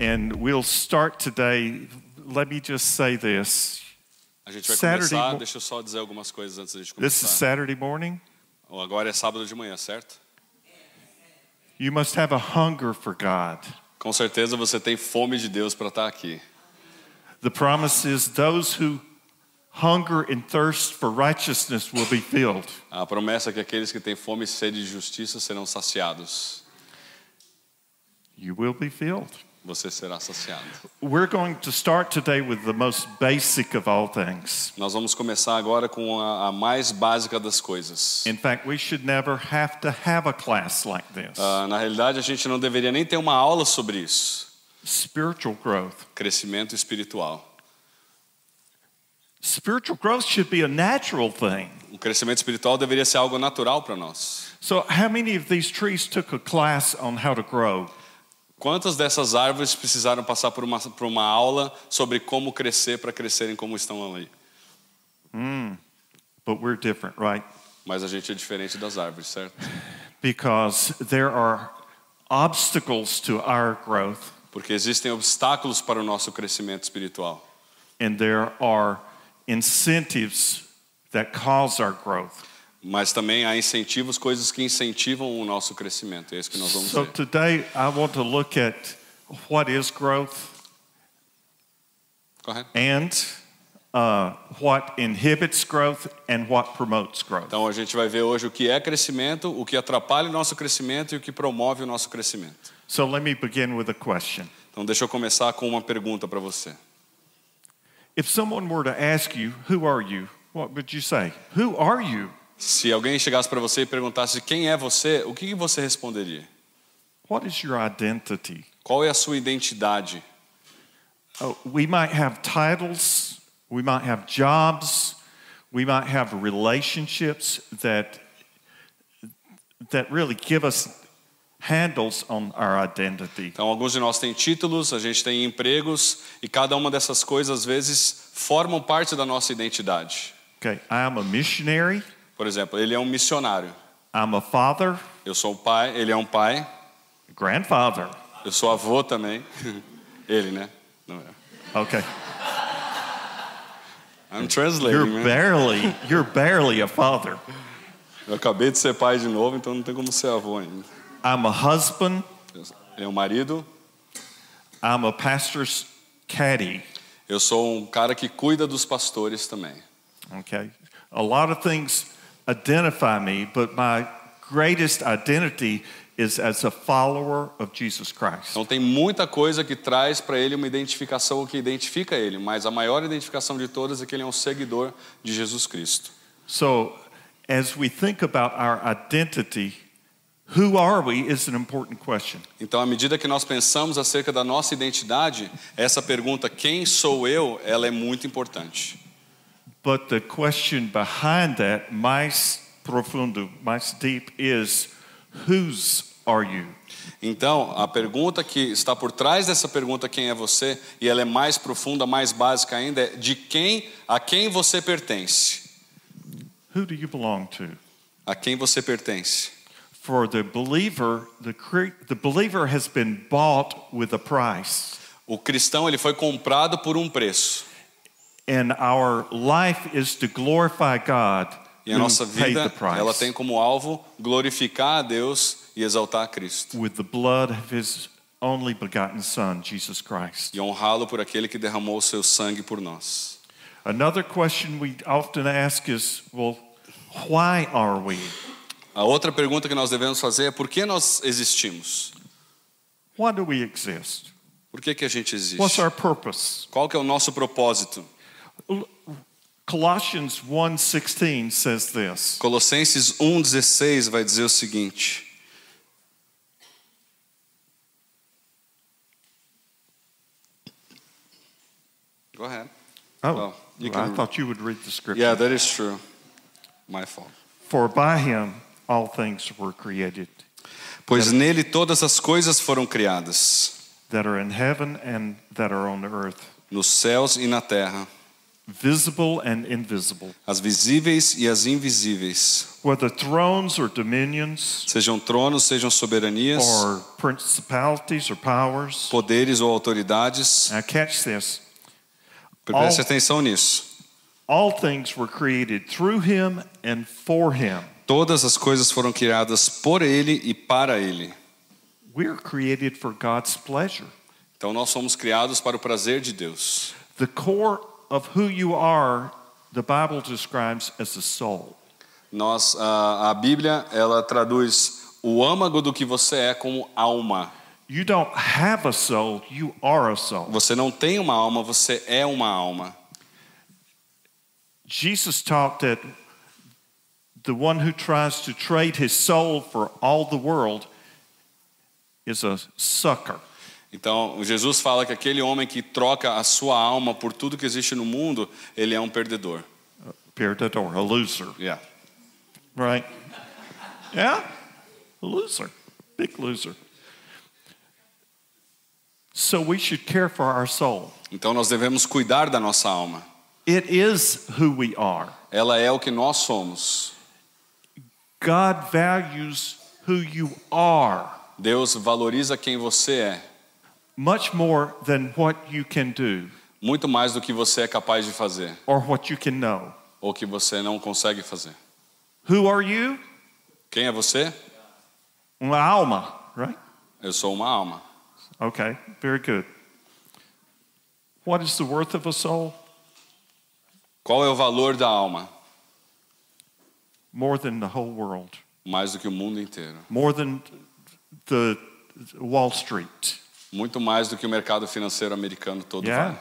and we'll start today. Let me just say this. Saturday começar, deixa eu só dizer algumas coisas antes começar. This is Saturday morning. Agora é sábado de manhã, certo? You must have a hunger for God. Com certeza você tem fome de Deus para estar tá aqui. The promise is those who hunger and thirst for righteousness will be filled. A promessa é que aqueles que têm fome e sede de justiça serão saciados. You will be filled você será saciado. We're going to start today with the most basic of all things. Nós vamos começar agora com a, a mais básica das coisas. In fact, we should never have to have a class like this. Uh, na realidade, a gente não deveria nem ter uma aula sobre isso. Spiritual growth. Crescimento espiritual. Spiritual growth should be a natural thing. O crescimento espiritual deveria ser algo natural para nós. So, how many of these trees took a class on how to grow? Quantas dessas árvores precisaram passar por uma, por uma aula sobre como crescer para crescerem como estão ali? Mm, but we're different, right? Mas a gente é diferente das árvores, certo? Because there are obstacles to our growth. Porque existem obstáculos para o nosso crescimento espiritual. And there are incentives that cause our growth mas também há incentivos, coisas que incentivam o nosso crescimento. É isso que nós vamos so ver. today I want to look at what is growth and uh, what inhibits growth and what promotes growth. Então a gente vai ver hoje o que é crescimento, o que atrapalha o nosso crescimento e o que promove o nosso crescimento. So let me begin with a question. Então deixa eu começar com uma pergunta para você. If someone were to ask you, who are you? What would you say? Who are you? Se alguém chegasse para você e perguntasse quem é você, o que você responderia? What is your identity? Qual é a sua identidade? Oh, we might have titles, we might have jobs, we might have relationships that that really give us handles on our identity. Então alguns de nós têm títulos, a gente tem empregos e cada uma dessas coisas às vezes formam parte da nossa identidade. Okay, I am a missionary. Por exemplo, ele é um missionário. I'm a father. Eu sou um pai, ele é um pai. Grandfather. Eu sou avô também. ele, né? Não é. Okay. I'm translating. You're man. Né? barely, you're barely a father. Eu acabei de ser pai de novo, então não tem como ser avô ainda. I'm a husband. Ele é um marido. I'm a pastor's caddy. Eu sou um cara que cuida dos pastores também. Okay. A lot of things identify me, but my greatest identity is as a follower of Jesus Christ. Então tem muita coisa que traz para ele uma identificação que identifica ele, mas a maior identificação de todas é que ele é um seguidor de Jesus Cristo. So, as we think about our identity, who are we is an important question. Então, à medida que nós pensamos acerca da nossa identidade, essa pergunta quem sou eu, ela é muito importante. But the question behind that, mais profundo, mais deep, is whose are you? Então, a pergunta que está por trás dessa pergunta quem é você, e ela é mais profunda, mais básica ainda, é de quem, a quem você pertence? Who do you belong to? A quem você pertence? For the believer, the, the believer has been bought with a price. O cristão ele foi comprado por um preço and our life is to glorify God. E a nossa vida, ela tem como alvo glorificar a Deus e exaltar a Cristo. With the blood of his only begotten son, Jesus Christ. E honrá-lo por aquele que derramou o seu sangue por nós. Another question we often ask is, well, why are we? A outra pergunta que nós devemos fazer é por que nós existimos? Why do we exist? Por que que a gente existe? What's our purpose? Qual que é o nosso propósito? Colossians 1:16 says this. Colossenses 1:16 um vai dizer o seguinte: Go ahead. Oh, well, you can... I thought you would read the scripture. Yeah, that is true. My fault. For by him all things were created. Pois nele todas as coisas foram criadas. That are in heaven and that are on earth. Nos céus e na terra. visible and invisible. As visíveis e as invisíveis. Whether thrones or dominions, sejam tronos, sejam soberanias, or principalities or powers. Poderes ou autoridades. Now catch this. Preste atenção nisso. All things were created through him and for him. Todas as coisas foram criadas por ele e para ele. we are created for God's pleasure. Então nós somos criados para o prazer de Deus. The core of who you are, the Bible describes as the soul. Nós, a, a Bíblia, ela traduz o âmago do que você é como alma. You don't have a soul, you are a soul. Você não tem uma alma, você é uma alma. Jesus taught that the one who tries to trade his soul for all the world is a sucker. Então, Jesus fala que aquele homem que troca a sua alma por tudo que existe no mundo, ele é um perdedor. A perdedor, a loser. Yeah. Right. Yeah. A loser. Big loser. So we should care for our soul. Então nós devemos cuidar da nossa alma. It is who we are. Ela é o que nós somos. God values who you are. Deus valoriza quem você é. much more than what you can do. Muito mais do que você é capaz de fazer. Or what you can know. Ou que você não consegue fazer. Who are you? Quem é você? Uma alma, right? Eu sou uma alma. Okay, very good. What is the worth of a soul? Qual é o valor da alma? More than the whole world. Mais do que o mundo inteiro. More than the Wall Street. Muito mais do que o mercado financeiro americano todo yeah. vale.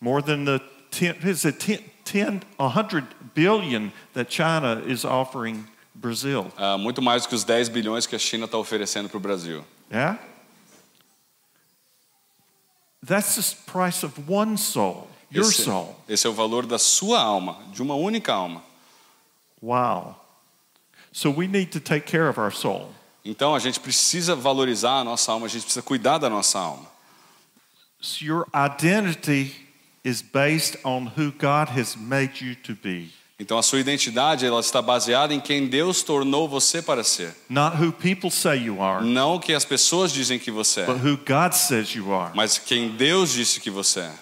More than the 10, is it 10, 10 100 billion that China is offering Brazil. Uh, muito mais do que os 10 bilhões que a China está oferecendo para o Brasil. Yeah? That's the price of one soul, your esse, soul. Esse é o valor da sua alma, de uma única alma. Wow. So we need to take care of our soul. Então a gente precisa valorizar a nossa alma, a gente precisa cuidar da nossa alma. your identity is based on who God has made you to be. Então a sua identidade ela está baseada em quem Deus tornou você para ser. Are, não o que as pessoas dizem que você é. Mas quem Deus disse que você é.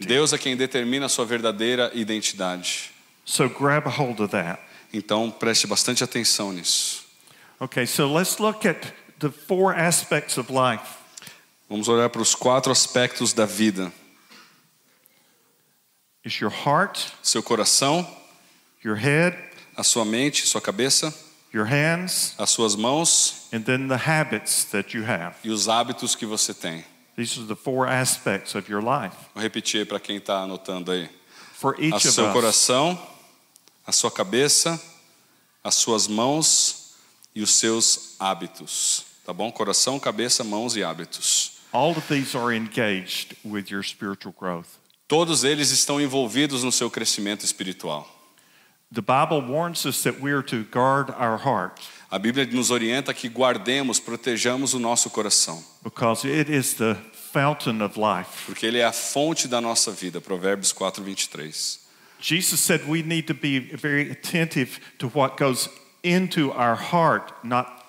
Deus é quem determina a sua verdadeira identidade. So grab a hold of that. Então preste bastante atenção nisso. Okay, so let's look at the four aspects of life. Vamos olhar para os quatro aspectos da vida. It's your heart, seu coração, your head, a sua mente, sua cabeça, your hands, as suas mãos, and then the habits that you have. E os hábitos que você tem. These are the four aspects of your life. Vou repetir para quem está anotando aí. For each a seu of coração, us a sua cabeça, as suas mãos e os seus hábitos. Tá bom? Coração, cabeça, mãos e hábitos. Todos eles estão envolvidos no seu crescimento espiritual. A Bíblia nos orienta que guardemos, protejamos o nosso coração. Because it is the fountain of life. Porque ele é a fonte da nossa vida, Provérbios 4:23. Jesus said we need to be very attentive to what goes into our heart, not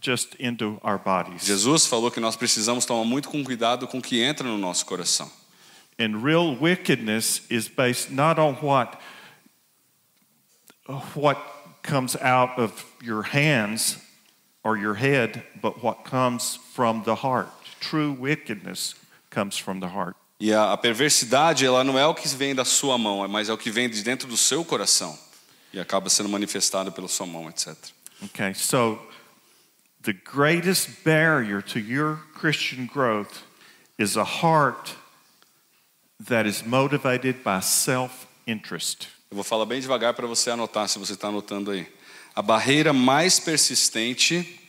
just into our bodies. Jesus falou que nós precisamos tomar muito com cuidado com o que entra no nosso coração. And real wickedness is based not on what what comes out of your hands or your head, but what comes from the heart. True wickedness comes from the heart. E a, a perversidade, ela não é o que vem da sua mão, é mas é o que vem de dentro do seu coração e acaba sendo manifestado pela sua mão, etc. Okay, so the greatest barrier to your Christian growth is a heart that is motivated by self-interest. Eu vou falar bem devagar para você anotar, se você está anotando aí. A barreira mais persistente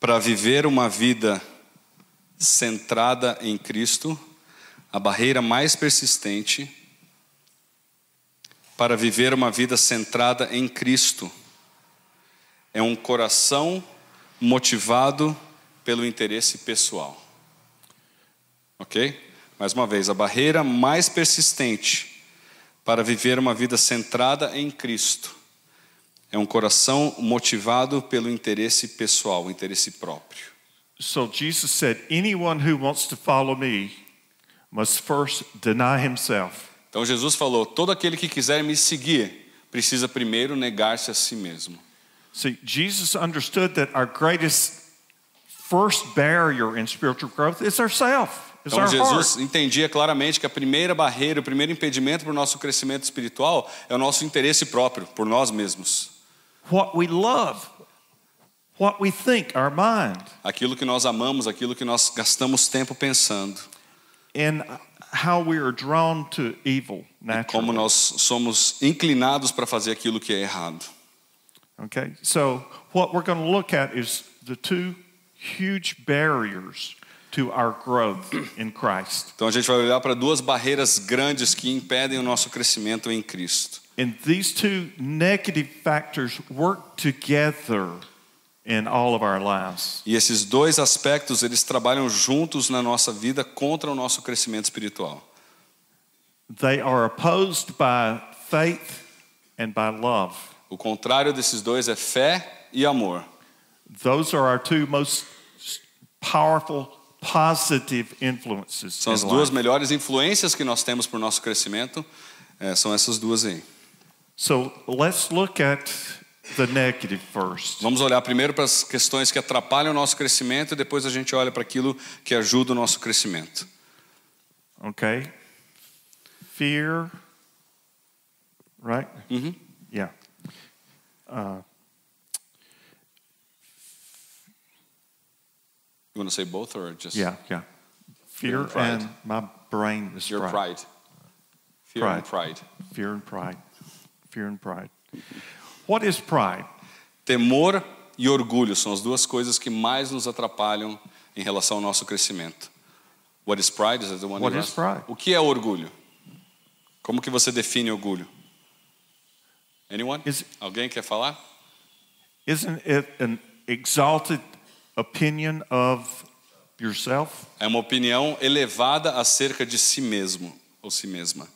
para viver uma vida centrada em Cristo, a barreira mais persistente para viver uma vida centrada em Cristo. É um coração motivado pelo interesse pessoal. Ok? Mais uma vez, a barreira mais persistente para viver uma vida centrada em Cristo é um coração motivado pelo interesse pessoal, interesse próprio. So Jesus said, anyone who wants to follow me must first deny himself. Então Jesus falou, todo aquele que quiser me seguir precisa primeiro negar-se a si mesmo. See, Jesus understood that our greatest first barrier in spiritual growth is ourself. Então Jesus entendia claramente que a primeira barreira, o primeiro impedimento para o nosso crescimento espiritual é o nosso interesse próprio, por nós mesmos. What we love what we think, our mind. Aquilo que nós amamos, aquilo que nós gastamos tempo pensando. And how we are drawn to evil naturally. E como nós somos inclinados para fazer aquilo que é errado. Okay? So what we're going to look at is the two huge barriers to our growth in Christ. Então a gente vai olhar para duas barreiras grandes que impedem o nosso crescimento em Cristo. And these two negative factors work together. E esses dois aspectos eles trabalham juntos na nossa vida contra o nosso crescimento espiritual. They are opposed by faith and by love. O contrário desses dois é fé e amor. Those are our two most powerful positive influences. São as duas melhores influências que nós temos para o nosso crescimento. É, são essas duas aí. So let's look at Vamos olhar primeiro para as questões que atrapalham o nosso crescimento e depois a gente olha para aquilo que ajuda o nosso crescimento. Ok. Fear, right? Uhum. Yeah. Uh, you want to say both or just? Yeah, yeah. Fear, fear and, and, my brain is your pride. pride. Fear pride. and pride. Fear and pride. Fear and pride. What is pride? Temor e orgulho são as duas coisas que mais nos atrapalham em relação ao nosso crescimento. What is pride? Is the one What is pride? O que é orgulho? Como que você define orgulho? Anyone? Is, Alguém quer falar? Isn't it an exalted opinion of yourself? É uma opinião elevada acerca de si mesmo ou si mesma.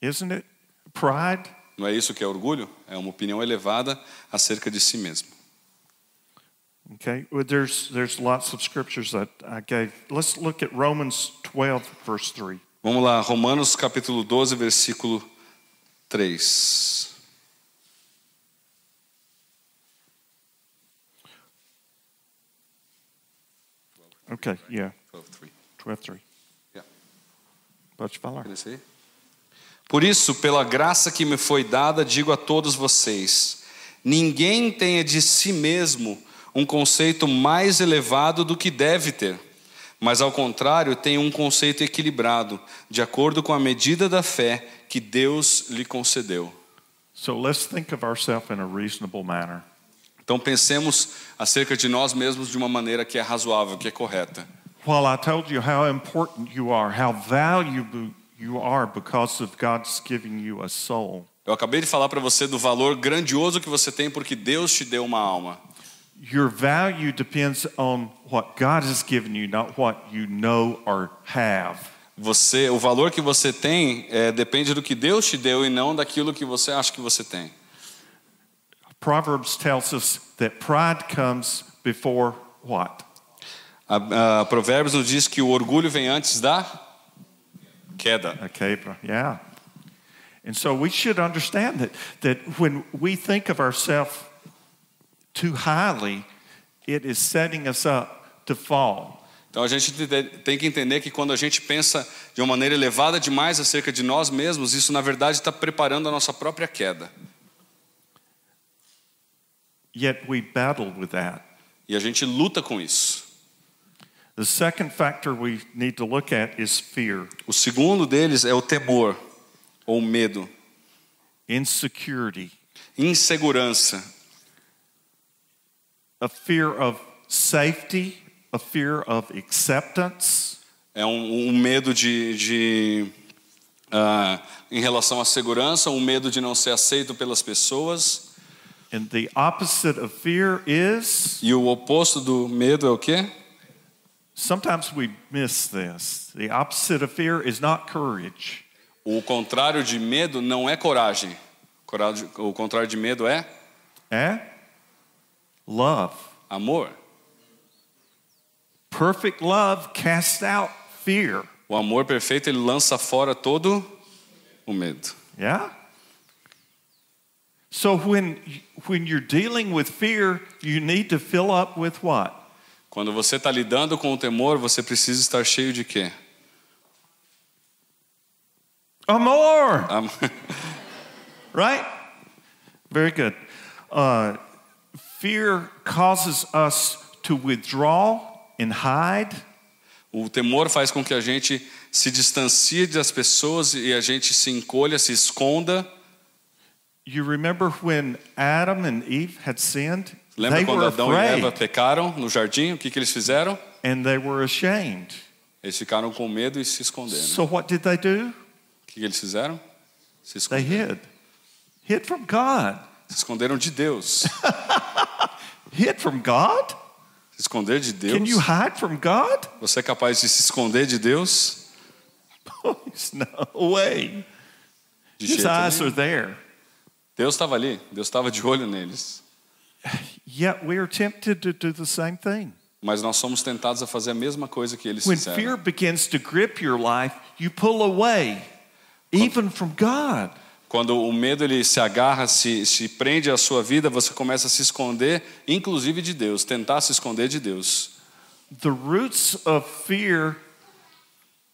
Isn't it pride? Não é isso que é orgulho? É uma opinião elevada acerca de si mesmo. Okay, well, there's there's lots of scriptures that I gave. Let's look at Romans 12 verse 3. Vamos lá, Romanos capítulo 12, versículo 3. Okay, yeah. 12, 3. 12, 3. Yeah. Pode falar. Can I por isso, pela graça que me foi dada, digo a todos vocês: ninguém tenha de si mesmo um conceito mais elevado do que deve ter, mas ao contrário, tenha um conceito equilibrado, de acordo com a medida da fé que Deus lhe concedeu. So let's think of ourselves in a reasonable manner. Então pensemos acerca de nós mesmos de uma maneira que é razoável, que é correta. While I told you how important you are, how valuable you are because of God's giving you a soul. Eu acabei de falar para você do valor grandioso que você tem porque Deus te deu uma alma. Your value depends on what God has given you, not what you know or have. Você, o valor que você tem é, depende do que Deus te deu e não daquilo que você acha que você tem. Proverbs tells us that pride comes before what? A, a, Provérbios nos diz que o orgulho vem antes da queda. yeah. And so we should understand that, that when we think of ourselves too highly, it is setting us up to fall. Então a gente tem que entender que quando a gente pensa de uma maneira elevada demais acerca de nós mesmos, isso na verdade está preparando a nossa própria queda. Yet we battle with that. E a gente luta com isso. The second factor we need to look at is fear. O segundo deles é o temor ou medo. Insecurity. Insegurança. A fear of safety, a fear of acceptance. É um, um medo de, de uh, em relação à segurança, um medo de não ser aceito pelas pessoas. And the opposite of fear is. E o oposto do medo é o quê? Sometimes we miss this. The opposite of fear is not courage. O contrário de medo não é coragem. O contrário de medo é? É? Love. Amor. Perfect love casts out fear. O amor perfeito ele lança fora todo o medo. Yeah? So when when you're dealing with fear, you need to fill up with what? Quando você está lidando com o temor, você precisa estar cheio de quê? Amor! Am right? Very good. Uh, fear causes us to withdraw and hide. O temor faz com que a gente se distancie das pessoas e a gente se encolha, se esconda. You remember when Adam and Eve had sinned Lembra quando Adão e Eva pecaram no jardim? O que, que eles fizeram? Eles ficaram com medo e se esconderam. So o que, que eles fizeram? Se esconderam. Hid. Hid se esconderam de Deus. hid from God? Se esconder de Deus? Can you hide from God? Você é capaz de se esconder de Deus? There's no way. De His eyes are there. Deus estava ali, Deus estava de olho neles. Yet we are tempted to do the same thing. Mas nós somos tentados a fazer a mesma coisa que eles When fizeram. fear begins to grip your life, you pull away, even from God. Quando o medo ele se agarra, se, se prende à sua vida, você começa a se esconder, inclusive de Deus, tentar se esconder de Deus. The roots of fear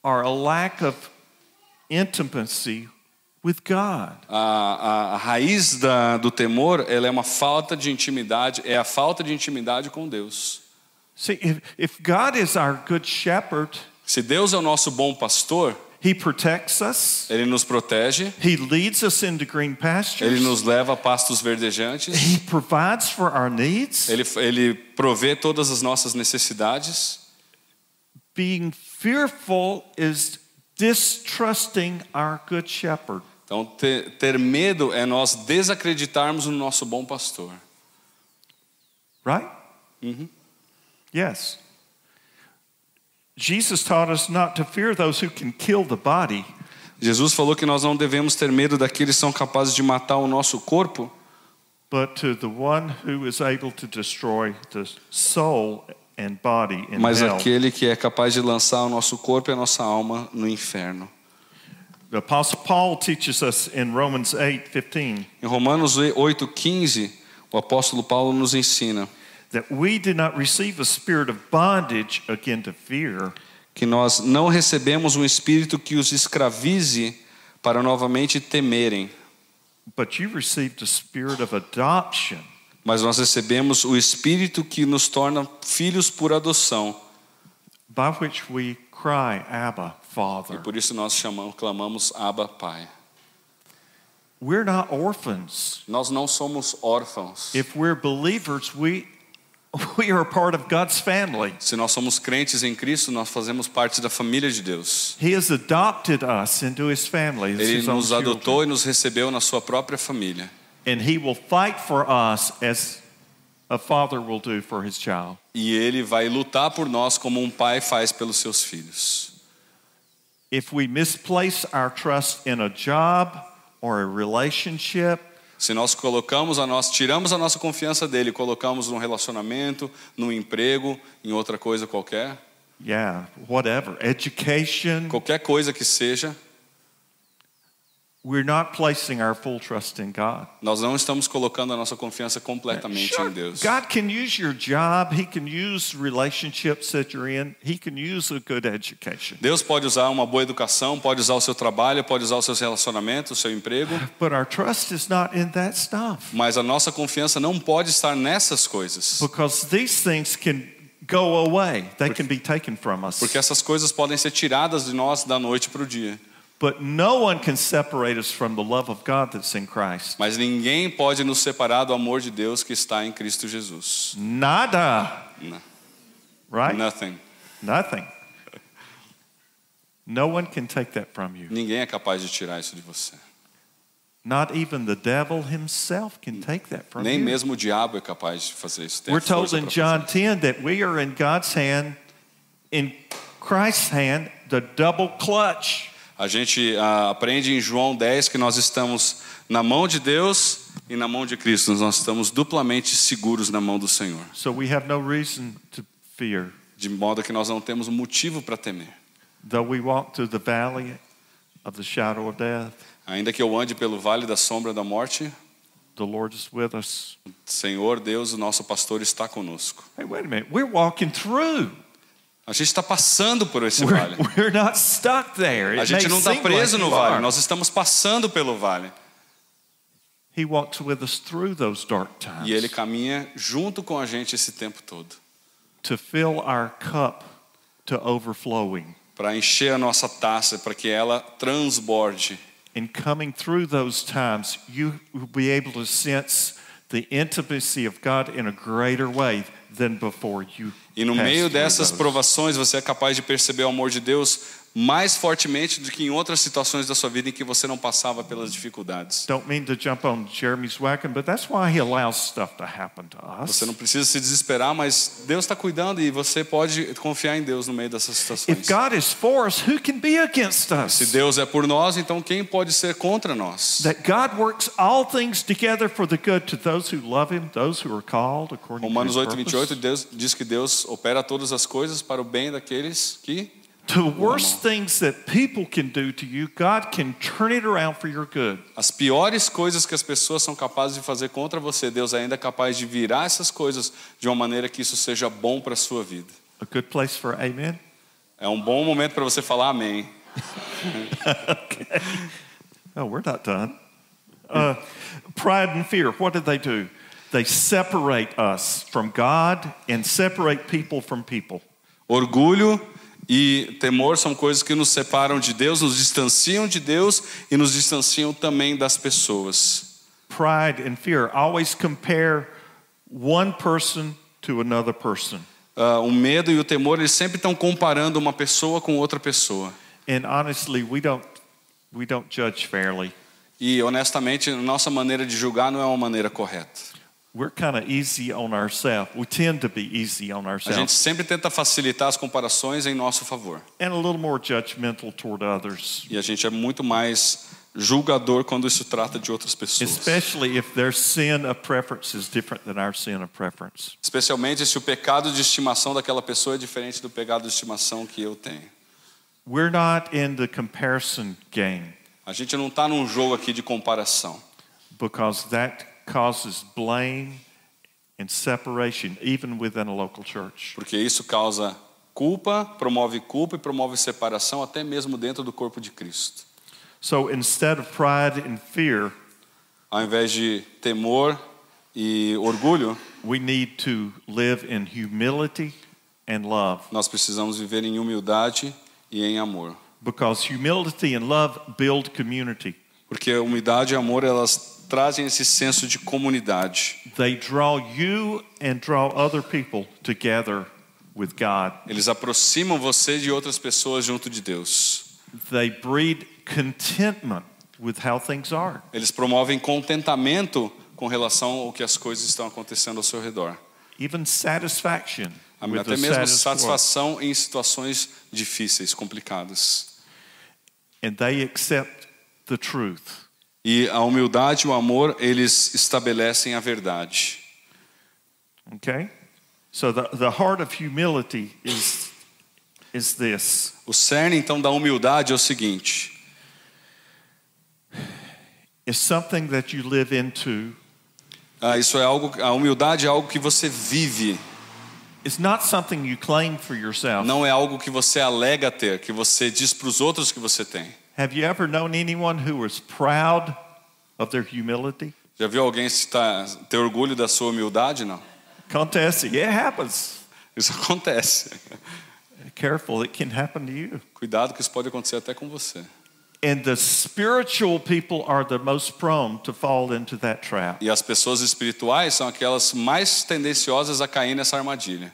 are a lack of intimacy with God. A, a, a raiz da, do temor, ela é uma falta de intimidade, é a falta de intimidade com Deus. See, if, if God is our good shepherd, se Deus é o nosso bom pastor, He protects us. Ele nos protege. He leads us into green pastures. Ele nos leva a pastos verdejantes. He provides for our needs. Ele, ele provê todas as nossas necessidades. Being fearful is distrusting our good shepherd. Então, ter, ter medo é nós desacreditarmos no nosso bom pastor. Right? Uhum. Yes. Jesus taught us not to fear those who can kill the body. Jesus falou que nós não devemos ter medo daqueles que são capazes de matar o nosso corpo, but to the one who is able to destroy the soul and body mas aquele que é capaz de lançar o nosso corpo e a nossa alma no inferno. The Apostle Paul teaches us in Romans 8:15. Em Romanos 8:15, o apóstolo Paulo nos ensina that we did not receive a spirit of bondage again to fear, que nós não recebemos um espírito que os escravize para novamente temerem. But you received a spirit of adoption. Mas nós recebemos o espírito que nos torna filhos por adoção. by which we cry, Abba, Father. E por isso nós chamamos, clamamos Abba, Pai. We're not orphans. Nós não somos órfãos. If we're believers, we we are part of God's family. Se nós somos crentes em Cristo, nós fazemos parte da família de Deus. He has adopted us into his family. Ele nos adotou e nos recebeu na sua própria família. And he will fight for us as a father will do for his child. E ele vai lutar por nós como um pai faz pelos seus filhos. If we misplace our trust in a job or a relationship, se nós colocamos a nós tiramos a nossa confiança dele, colocamos num relacionamento, num emprego, em outra coisa qualquer. Yeah, whatever, education. Qualquer coisa que seja. We're not placing our full trust in God. Nós não estamos colocando a nossa confiança completamente sure, em Deus. God can use your job, he can use relationships that you're in, he can use a good education. Deus pode usar uma boa educação, pode usar o seu trabalho, pode usar os seus relacionamentos, o seu emprego. But our trust is not in that stuff. Mas a nossa confiança não pode estar nessas coisas. Because these things can go away. They can be taken from us. Porque essas coisas podem ser tiradas de nós da noite para o dia. But no one can separate us from the love of God that's in Christ. Mas ninguém pode nos separar do amor de Deus que está em Cristo Jesus. Nada. No. Right? Nothing. Nothing. No one can take that from you. Ninguém é capaz de tirar isso de você. Not even the devil himself can take that from Nem you. Nem mesmo o diabo é capaz de fazer isso. We're told in John 10 that we are in God's hand, in Christ's hand, the double clutch. A gente ah, aprende em João 10 que nós estamos na mão de Deus e na mão de Cristo. Nós estamos duplamente seguros na mão do Senhor. So we have no reason to fear. De modo que nós não temos motivo para temer. we walk the valley of the shadow of death. Ainda que eu ande pelo vale da sombra da morte, the Lord is with us. Senhor Deus, o nosso pastor está conosco. Hey, wait a minute. We're walking through. A gente está passando por esse we're, vale. We're not stuck there. a gente não está preso no vale, nós estamos passando pelo vale. He walks with us through those dark times. E ele caminha junto com a gente esse tempo todo. To fill our cup to overflowing. Para encher a nossa taça, para que ela transborde. Em coming through those times, you will be able to sense the intimacy of God in a greater way than before you e no meio dessas provações você é capaz de perceber o amor de Deus mais fortemente do que em outras situações da sua vida em que você não passava pelas dificuldades. Você não precisa se desesperar, mas Deus está cuidando e você pode confiar em Deus no meio dessas situações. Se Deus é por nós, então quem pode ser contra nós? Romanos to his 8, 28, Deus diz que Deus opera todas as coisas para o bem daqueles que as piores coisas que as pessoas são capazes de fazer contra você, Deus ainda é capaz de virar essas coisas de uma maneira que isso seja bom para a sua vida. A good place for amen. É um bom momento para você falar amém. okay. Oh, no, we're not done. Uh, pride and fear, what did they do? They separate us from God and separate people from people. Orgulho e temor são coisas que nos separam de Deus, nos distanciam de Deus e nos distanciam também das pessoas. Pride and fear always compare one person to another person. Uh, o medo e o temor eles sempre estão comparando uma pessoa com outra pessoa. And honestly, we don't we don't judge fairly. E honestamente, nossa maneira de julgar não é uma maneira correta we're kind of easy on ourselves. We tend to be easy on ourselves. A gente sempre tenta facilitar as comparações em nosso favor. And a little more judgmental toward others. E a gente é muito mais julgador quando isso trata de outras pessoas. Especially if their sin of preference is different than our sin of preference. Especialmente se o pecado de estimação daquela pessoa é diferente do pecado de estimação que eu tenho. We're not in the comparison game. A gente não está num jogo aqui de comparação. Because that causes blame and separation even within a local church. Porque isso causa culpa, promove culpa e promove separação até mesmo dentro do corpo de Cristo. So instead of pride and fear, ao invés de temor e orgulho, we need to live in humility and love. Nós precisamos viver em humildade e em amor. Because humility and love build community. Porque humildade e amor elas trazem esse senso de comunidade. Eles aproximam você de outras pessoas junto de Deus. Eles promovem contentamento com relação ao que as coisas estão acontecendo ao seu redor. Até mesmo satisfação em situações difíceis, complicadas. And they accept the truth. E a humildade e o amor, eles estabelecem a verdade. Okay? So the, the heart of humility is is this. O cerne então da humildade é o seguinte. Is something that you live into. Ah, isso é algo a humildade é algo que você vive. It's not something you claim for yourself. Não é algo que você alega ter, que você diz para os outros que você tem. Have you ever known anyone who was proud of their humility? Já viu alguém tá, ter orgulho da sua humildade, não? Acontece. Yeah, happens. Isso acontece. Careful, it can happen to you. Cuidado que isso pode acontecer até com você. And the spiritual people are the most prone to fall into that trap. E as pessoas espirituais são aquelas mais tendenciosas a cair nessa armadilha.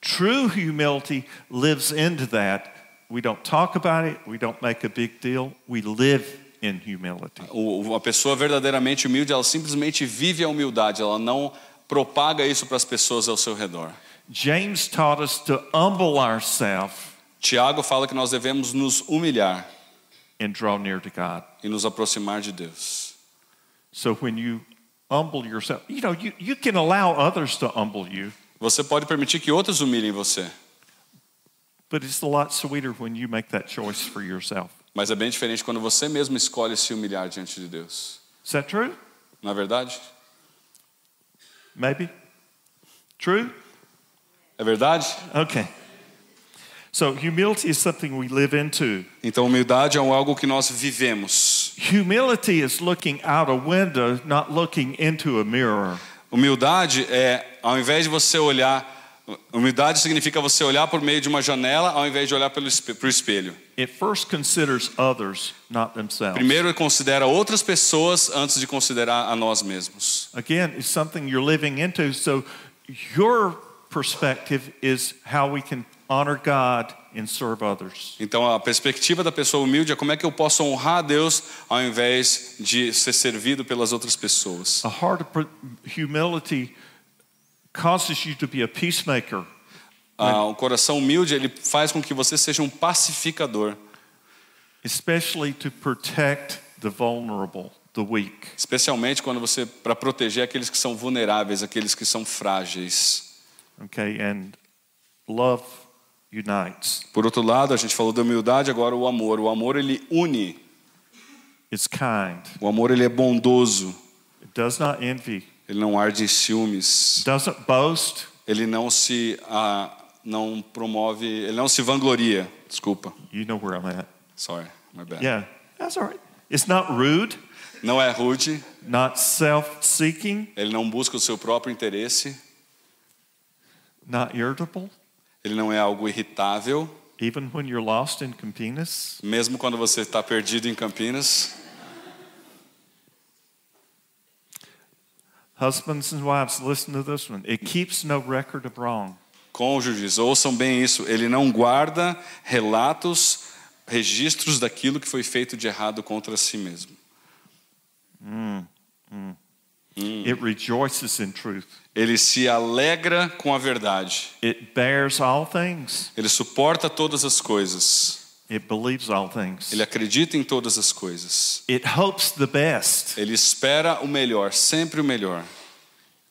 True humility lives into that. We don't talk about it, we don't make a big deal, we live in humility. A pessoa verdadeiramente humilde, ela simplesmente vive a humildade, ela não propaga isso para as pessoas ao seu redor. James taught us to humble ourselves. Tiago fala que nós devemos nos humilhar and draw near to God. E nos aproximar de Deus. So when you humble yourself, you know, you, you can allow others to humble you. Você pode permitir que outros humilhem você. But it's a lot sweeter when you make that choice for yourself. Mas é bem diferente quando você mesmo escolhe se humilhar diante de Deus. Is that true? Na é verdade? Maybe. True? É verdade? Okay. So humility is something we live into. Então humildade é algo que nós vivemos. Humility is looking out a window, not looking into a mirror. Humildade é ao invés de você olhar Humildade significa você olhar por meio de uma janela ao invés de olhar pelo para o espelho. Others, Primeiro considera outras pessoas antes de considerar a nós mesmos. Again, it's something you're living into, so your perspective is how we can honor God and serve others. Então a perspectiva da pessoa humilde é como é que eu posso honrar a Deus ao invés de ser servido pelas outras pessoas. A heart of humility causes you to be a peacemaker. Ah, um coração humilde ele faz com que você seja um pacificador. Especially to protect the vulnerable, the weak. Especialmente quando você para proteger aqueles que são vulneráveis, aqueles que são frágeis. Okay, and love unites. Por outro lado, a gente falou da humildade, agora o amor. O amor ele une. It's kind. O amor ele é bondoso. It does not envy. Ele não arde em ciúmes. Doesn't boast. Ele não se ah, não promove, ele não se vangloria. Desculpa. You know where I'm at. Sorry, my bad. Yeah, that's all right. It's not rude. Não é rude. Not self-seeking. Ele não busca o seu próprio interesse. Not irritable. Ele não é algo irritável. Even when you're lost in Campinas. Mesmo quando você está perdido em Campinas. Husbands and wives, listen to this one. It keeps no record of wrong. Cônjuges, ouçam bem isso. Ele não guarda relatos, registros daquilo que foi feito de errado contra si mesmo. Mm, mm. It rejoices in truth. Ele se alegra com a verdade. It bears all things. Ele suporta todas as coisas. It believes all things. Ele acredita em todas as coisas. It hopes the best. Ele espera o melhor, sempre o melhor.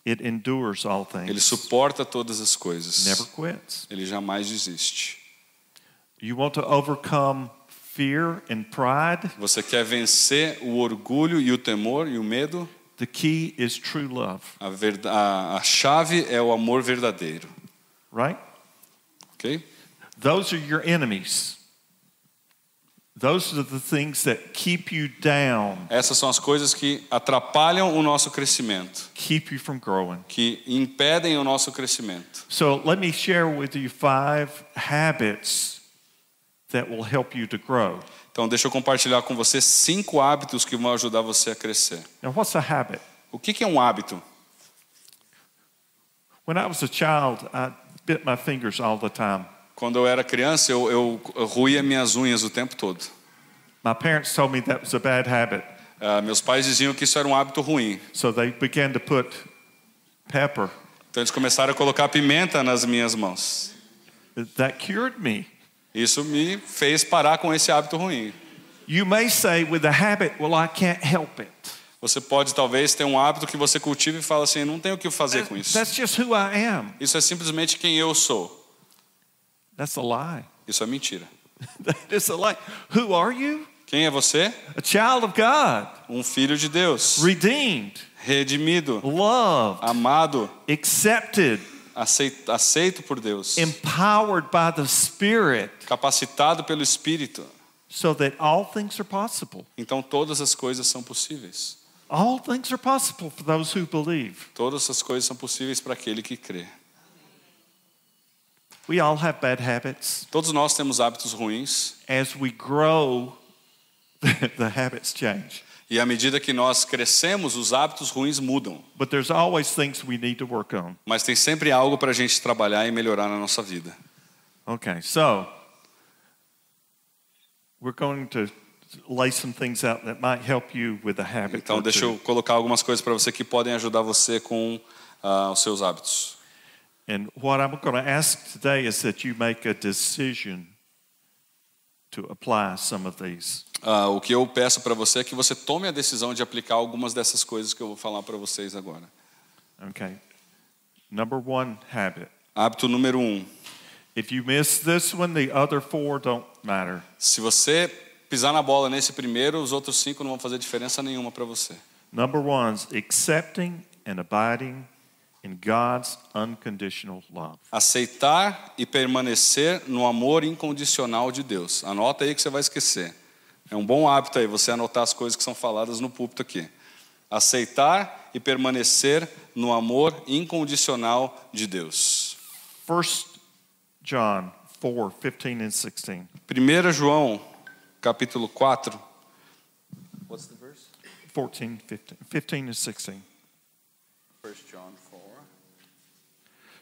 It endures all things. Ele suporta todas as coisas. Never quits. Ele jamais desiste. You want to overcome fear and pride? Você quer vencer o orgulho e o temor e o medo? The key is true love. A, a, a chave é o amor verdadeiro. Right? Okay? Those are your enemies. Those are the things that keep you down. Essas são as coisas que atrapalham o nosso crescimento. Keep you from growing. Que impedem o nosso crescimento. So let me share with you five habits that will help you to grow. Então deixa eu compartilhar com você cinco hábitos que vão ajudar você a crescer. Now what's a habit? O que, é um hábito? When I was a child, I bit my fingers all the time. Quando eu era criança, eu, eu, ruía minhas unhas o tempo todo. My parents told me that was a bad habit. Uh, meus pais diziam que isso era um hábito ruim. So they began to put pepper. Então eles começaram a colocar pimenta nas minhas mãos. That cured me. Isso me fez parar com esse hábito ruim. You may say with habit, well I can't help it. Você pode talvez ter um hábito que você cultiva e fala assim, não tenho o que fazer com isso. That's just who I am. Isso é simplesmente quem eu sou. That's a lie. Isso é mentira. That is a lie. Who are you? Quem é você? A child of God. Um filho de Deus. Redeemed. Redimido. Loved. Amado. Accepted. Aceito, aceito por Deus. Empowered by the Spirit. Capacitado pelo Espírito. So that all things are possible. Então todas as coisas são possíveis. All things are possible for those who believe. Todas as coisas são possíveis para aquele que crê. We all have bad habits. Todos nós temos hábitos ruins. As we grow, the habits change. E à medida que nós crescemos, os hábitos ruins mudam. But there's always things we need to work on. Mas tem sempre algo para a gente trabalhar e melhorar na nossa vida. Okay, so we're going to lay some things out that might help you with the habit. Então deixa eu colocar algumas coisas para você que podem ajudar você com uh, os seus hábitos. And what I'm going to ask today is that you make a decision to apply some of these. Ah, o que eu peço para você é que você tome a decisão de aplicar algumas dessas coisas que eu vou falar para vocês agora. Okay. Number one habit. Hábito número um. If you miss this one, the other four don't matter. Se você pisar na bola nesse primeiro, os outros cinco não vão fazer diferença nenhuma para você. Number one, accepting and abiding in God's unconditional love. Aceitar e permanecer no amor incondicional de Deus. Anota aí que você vai esquecer. É um bom hábito aí você anotar as coisas que são faladas no púlpito aqui. Aceitar e permanecer no amor incondicional de Deus. 1 João 4, 15 e 16. 1 João, capítulo 4. What's the verse? 14, 15, e 16. 1 João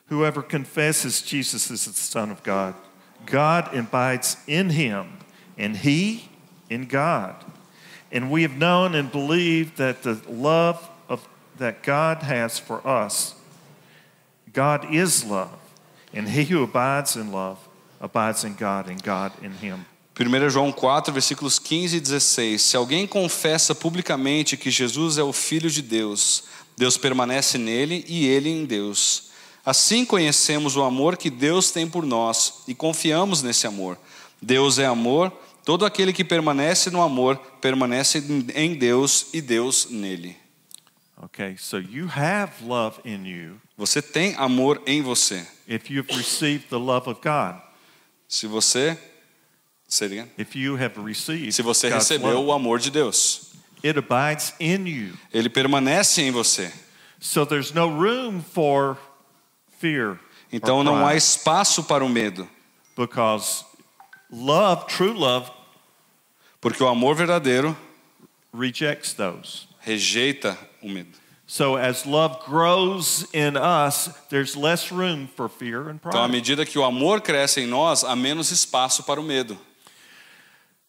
Whoever confesses Jesus is the Son of God, God abides in him, and he in God. And we have known and believed that the love of, that God has for us, God is love, and he who abides in love abides in God, and God in him. 1 João 4, versículos 15 e 16. Se alguém confessa publicamente que Jesus é o Filho de Deus, Deus permanece nele e ele em Deus. Assim conhecemos o amor que Deus tem por nós e confiamos nesse amor. Deus é amor, todo aquele que permanece no amor permanece em Deus e Deus nele. Okay, so you have love in you. Você tem amor em você. If you've received the love of God. Se você If you have received Se você God's recebeu love, o amor de Deus. It abides in you. Ele permanece em você. So there's no room for fear então não há espaço para o medo. Because love, true love, porque o amor verdadeiro rejects those. Rejeita o medo. So as love grows in us, there's less room for fear and pride. Então à medida que o amor cresce em nós, há menos espaço para o medo.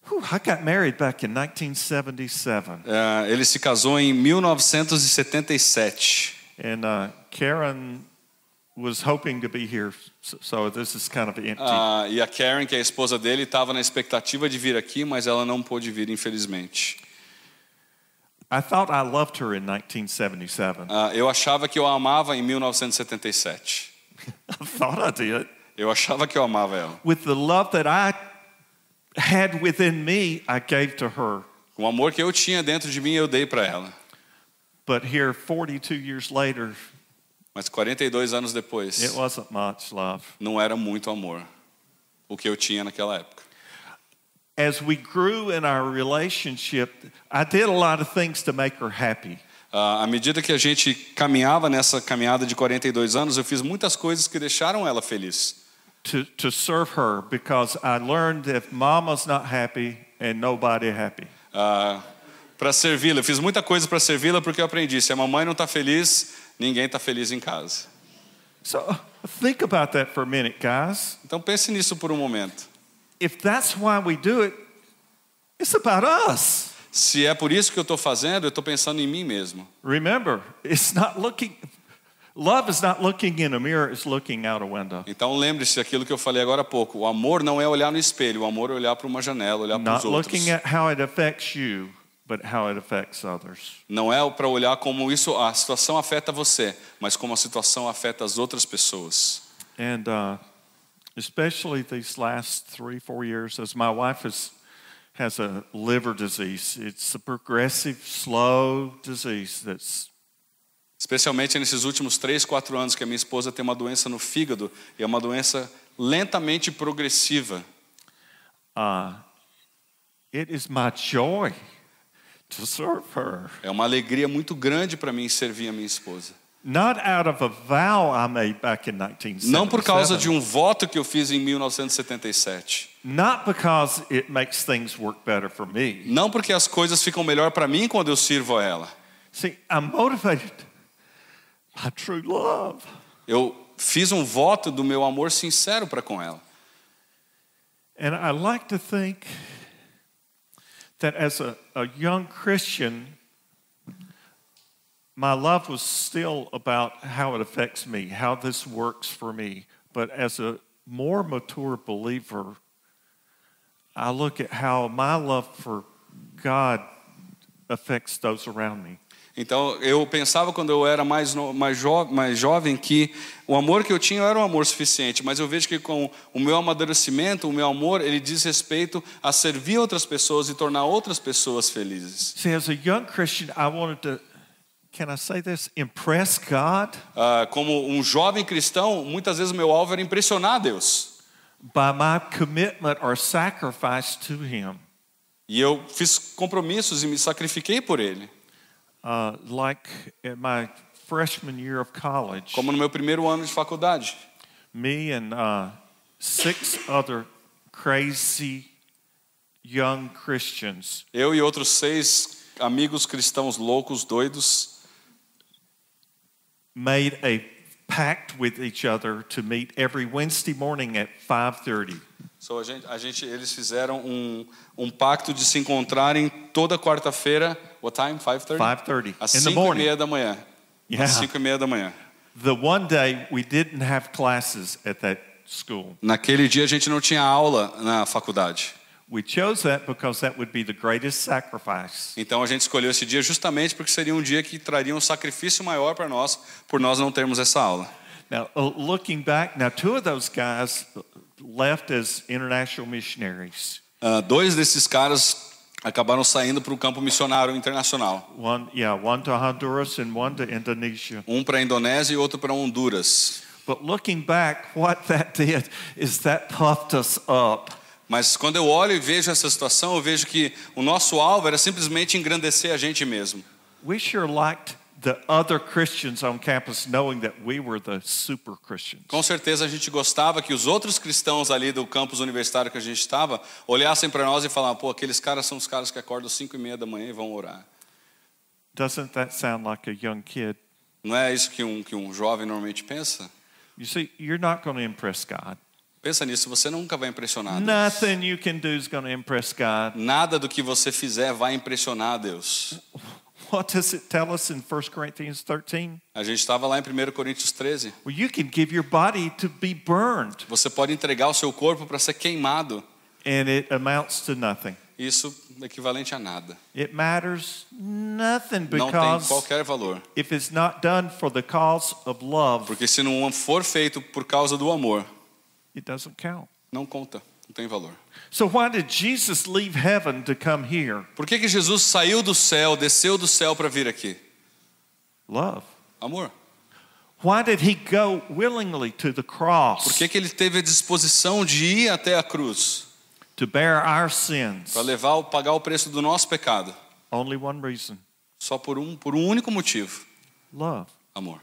Whew, I got married back in 1977. Uh, ah, ele se casou em 1977. And uh, Karen was hoping to be here, so this is kind of empty. Ah, e a Karen, que é a esposa dele, estava na expectativa de vir aqui, mas ela não pôde vir, infelizmente. I thought I loved her in 1977. Ah, eu achava que eu a amava em 1977. I thought I did. Eu achava que eu amava ela. With the love that I had within me, I gave to her. o amor que eu tinha dentro de mim, eu dei para ela. But here 42 years later, Mas 42 anos depois, It wasn't much love. não era muito amor o que eu tinha naquela época. As we grew in our relationship, I did a lot of things to make her happy. Uh, à medida que a gente caminhava nessa caminhada de 42 anos, eu fiz muitas coisas que deixaram ela feliz. To, to serve her because I learned mama's not happy and nobody happy. Uh, ah, para servi-la, eu fiz muita coisa para servi-la porque eu aprendi, se a mamãe não está feliz, Ninguém está feliz em casa. So, think about that for a minute, guys. Então pense nisso por um momento. If that's why we do it, it's about us. Se é por isso que eu estou fazendo, eu estou pensando em mim mesmo. Remember, it's not looking Love is not looking in a mirror, it's looking out a window. Então lembre-se daquilo que eu falei agora há pouco. O amor não é olhar no espelho, o amor é olhar para uma janela, olhar para os outros. Not looking at how it affects you. But how it affects others. Não é para olhar como isso a situação afeta você, mas como a situação afeta as outras pessoas. And uh, especially these last three, four years, as my wife has has a liver disease. It's a progressive, slow disease that's Especialmente nesses últimos três, quatro anos que a minha esposa tem uma doença no fígado e é uma doença lentamente progressiva. Uh, it is my joy to serve her. É uma alegria muito grande para mim servir a minha esposa. Not out of a vow I made back in 1977. Não por causa de um voto que eu fiz em 1977. Not because it makes things work better for me. Não porque as coisas ficam melhor para mim quando eu sirvo a ela. See, I'm motivated by true love. Eu fiz um voto do meu amor sincero para com ela. And I like to think that as a, a young Christian, my love was still about how it affects me, how this works for me. But as a more mature believer, I look at how my love for God affects those around me. Então, eu pensava quando eu era mais, no, mais, jo, mais jovem que o amor que eu tinha era um amor suficiente, mas eu vejo que com o meu amadurecimento, o meu amor, ele diz respeito a servir outras pessoas e tornar outras pessoas felizes. See, as a young Christian, I wanted to Can I say this? Impress God? Uh, como um jovem cristão, muitas vezes meu alvo era impressionar Deus. By my commitment or sacrifice to him. E eu fiz compromissos e me sacrifiquei por ele. uh, like in my freshman year of college. Como no meu primeiro ano de faculdade. Me and uh, six other crazy young Christians. Eu e outros seis amigos cristãos loucos, doidos. Made a pact with each other to meet every Wednesday morning at 5:30. So, a gente, a gente, eles fizeram um, um pacto de se encontrarem toda quarta-feira. What time? 5:30. 5:30. Às In the 5 e meia da manhã. Yeah. Às 5 e meia da manhã. The one day we didn't have classes at that school. Naquele dia a gente não tinha aula na faculdade. We chose that because that would be the greatest sacrifice. Então a gente escolheu esse dia justamente porque seria um dia que traria um sacrifício maior para nós por nós não termos essa aula. Now, uh, looking back, now two of those guys left as international missionaries. Uh, dois desses caras acabaram saindo para o campo missionário internacional. One, yeah, one to Honduras and one to Indonesia. Um para a Indonésia e outro para Honduras. But looking back, what that did is that puffed us up. Mas quando eu olho e vejo essa situação, eu vejo que o nosso alvo era simplesmente engrandecer a gente mesmo. We sure liked the other Christians on campus knowing that we were the super Christians. Com certeza a gente gostava que os outros cristãos ali do campus universitário que a gente estava olhassem para nós e falassem: pô, aqueles caras são os caras que acordam cinco e meia da manhã e vão orar. Doesn't that sound like a young kid? Não é isso que um que um jovem normalmente pensa? You see, you're not going to impress God. Pensa nisso, você nunca vai impressionar Deus. Nothing you can do is going to impress God. Nada do que você fizer vai impressionar Deus. What does it tell us in 1 Corinthians 13? A gente estava lá em 1 Coríntios 13. Well, you can give your body to be burned. Você pode entregar o seu corpo para ser queimado. And it amounts to nothing. Isso é equivalente a nada. It matters nothing because não tem qualquer valor. If it's not done for the cause of love, Porque se não for feito por causa do amor, it doesn't count. não conta, não tem valor. Por que, que Jesus saiu do céu, desceu do céu para vir aqui? Love. Amor. Why did he go willingly to the cross? Por que, que ele teve a disposição de ir até a cruz? To bear our sins. Para levar, pagar o preço do nosso pecado. Only one reason. Só por um, por um único motivo. Love. Amor.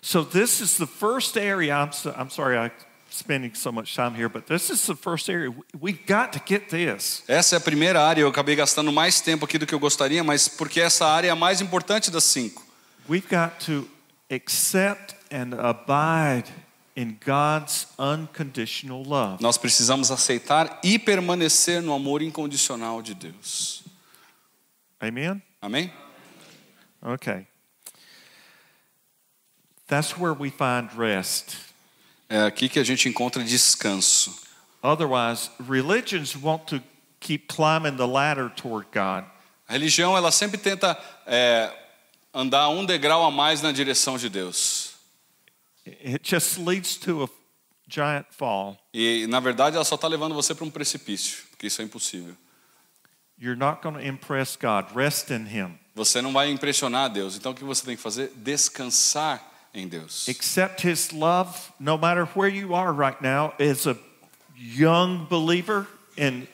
So this is the first area. I'm, so, I'm sorry, I spending so much time here, but this is the first area we've got to get this. Essa é a primeira área. Eu acabei gastando mais tempo aqui do que eu gostaria, mas porque essa área é a mais importante das cinco. We've got to accept and abide in God's unconditional love. Nós precisamos aceitar e permanecer no amor incondicional de Deus. Amen. Amém. Okay. That's where we find rest. É aqui que a gente encontra descanso. Otherwise, religions want to keep climbing the ladder toward God. A religião ela sempre tenta é, andar um degrau a mais na direção de Deus. It just leads to a giant fall. E na verdade ela só está levando você para um precipício, porque isso é impossível. You're not going to impress God. Rest in Him. Você não vai impressionar Deus. Então o que você tem que fazer? Descansar em Deus. Accept his love no matter where you are right now as a young believer and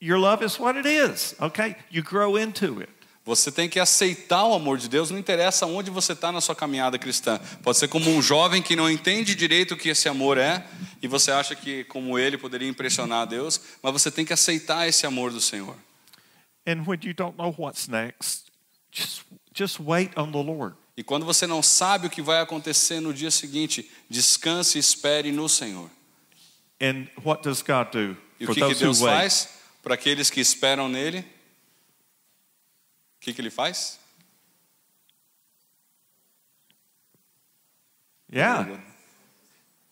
your love is what it is. Okay? You grow into it. Você tem que aceitar o amor de Deus, não interessa onde você está na sua caminhada cristã. Pode ser como um jovem que não entende direito o que esse amor é, e você acha que, como ele, poderia impressionar a Deus, mas você tem que aceitar esse amor do Senhor. And when you don't know what's next, just, apenas wait no Senhor. E quando você não sabe o que vai acontecer no dia seguinte, descanse e espere no Senhor. And what does God do e o que, que Deus faz para aqueles que esperam nele? O que, que ele faz? Yeah.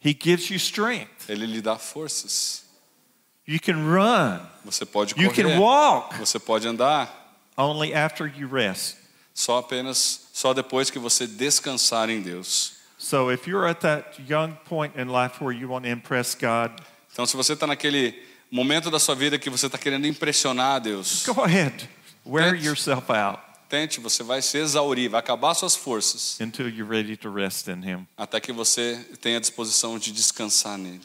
He gives you strength. Ele lhe dá forças. You can run. Você pode correr. You can walk. Você pode andar. Only after you rest. Só apenas só depois que você descansar em Deus. So if you're at that young point in life where you want to impress God, então se você está naquele momento da sua vida que você está querendo impressionar Deus, go ahead, wear tente, yourself out. Tente, você vai se exaurir, vai acabar suas forças. Until you're ready to rest in Him. Até que você tenha a disposição de descansar nele.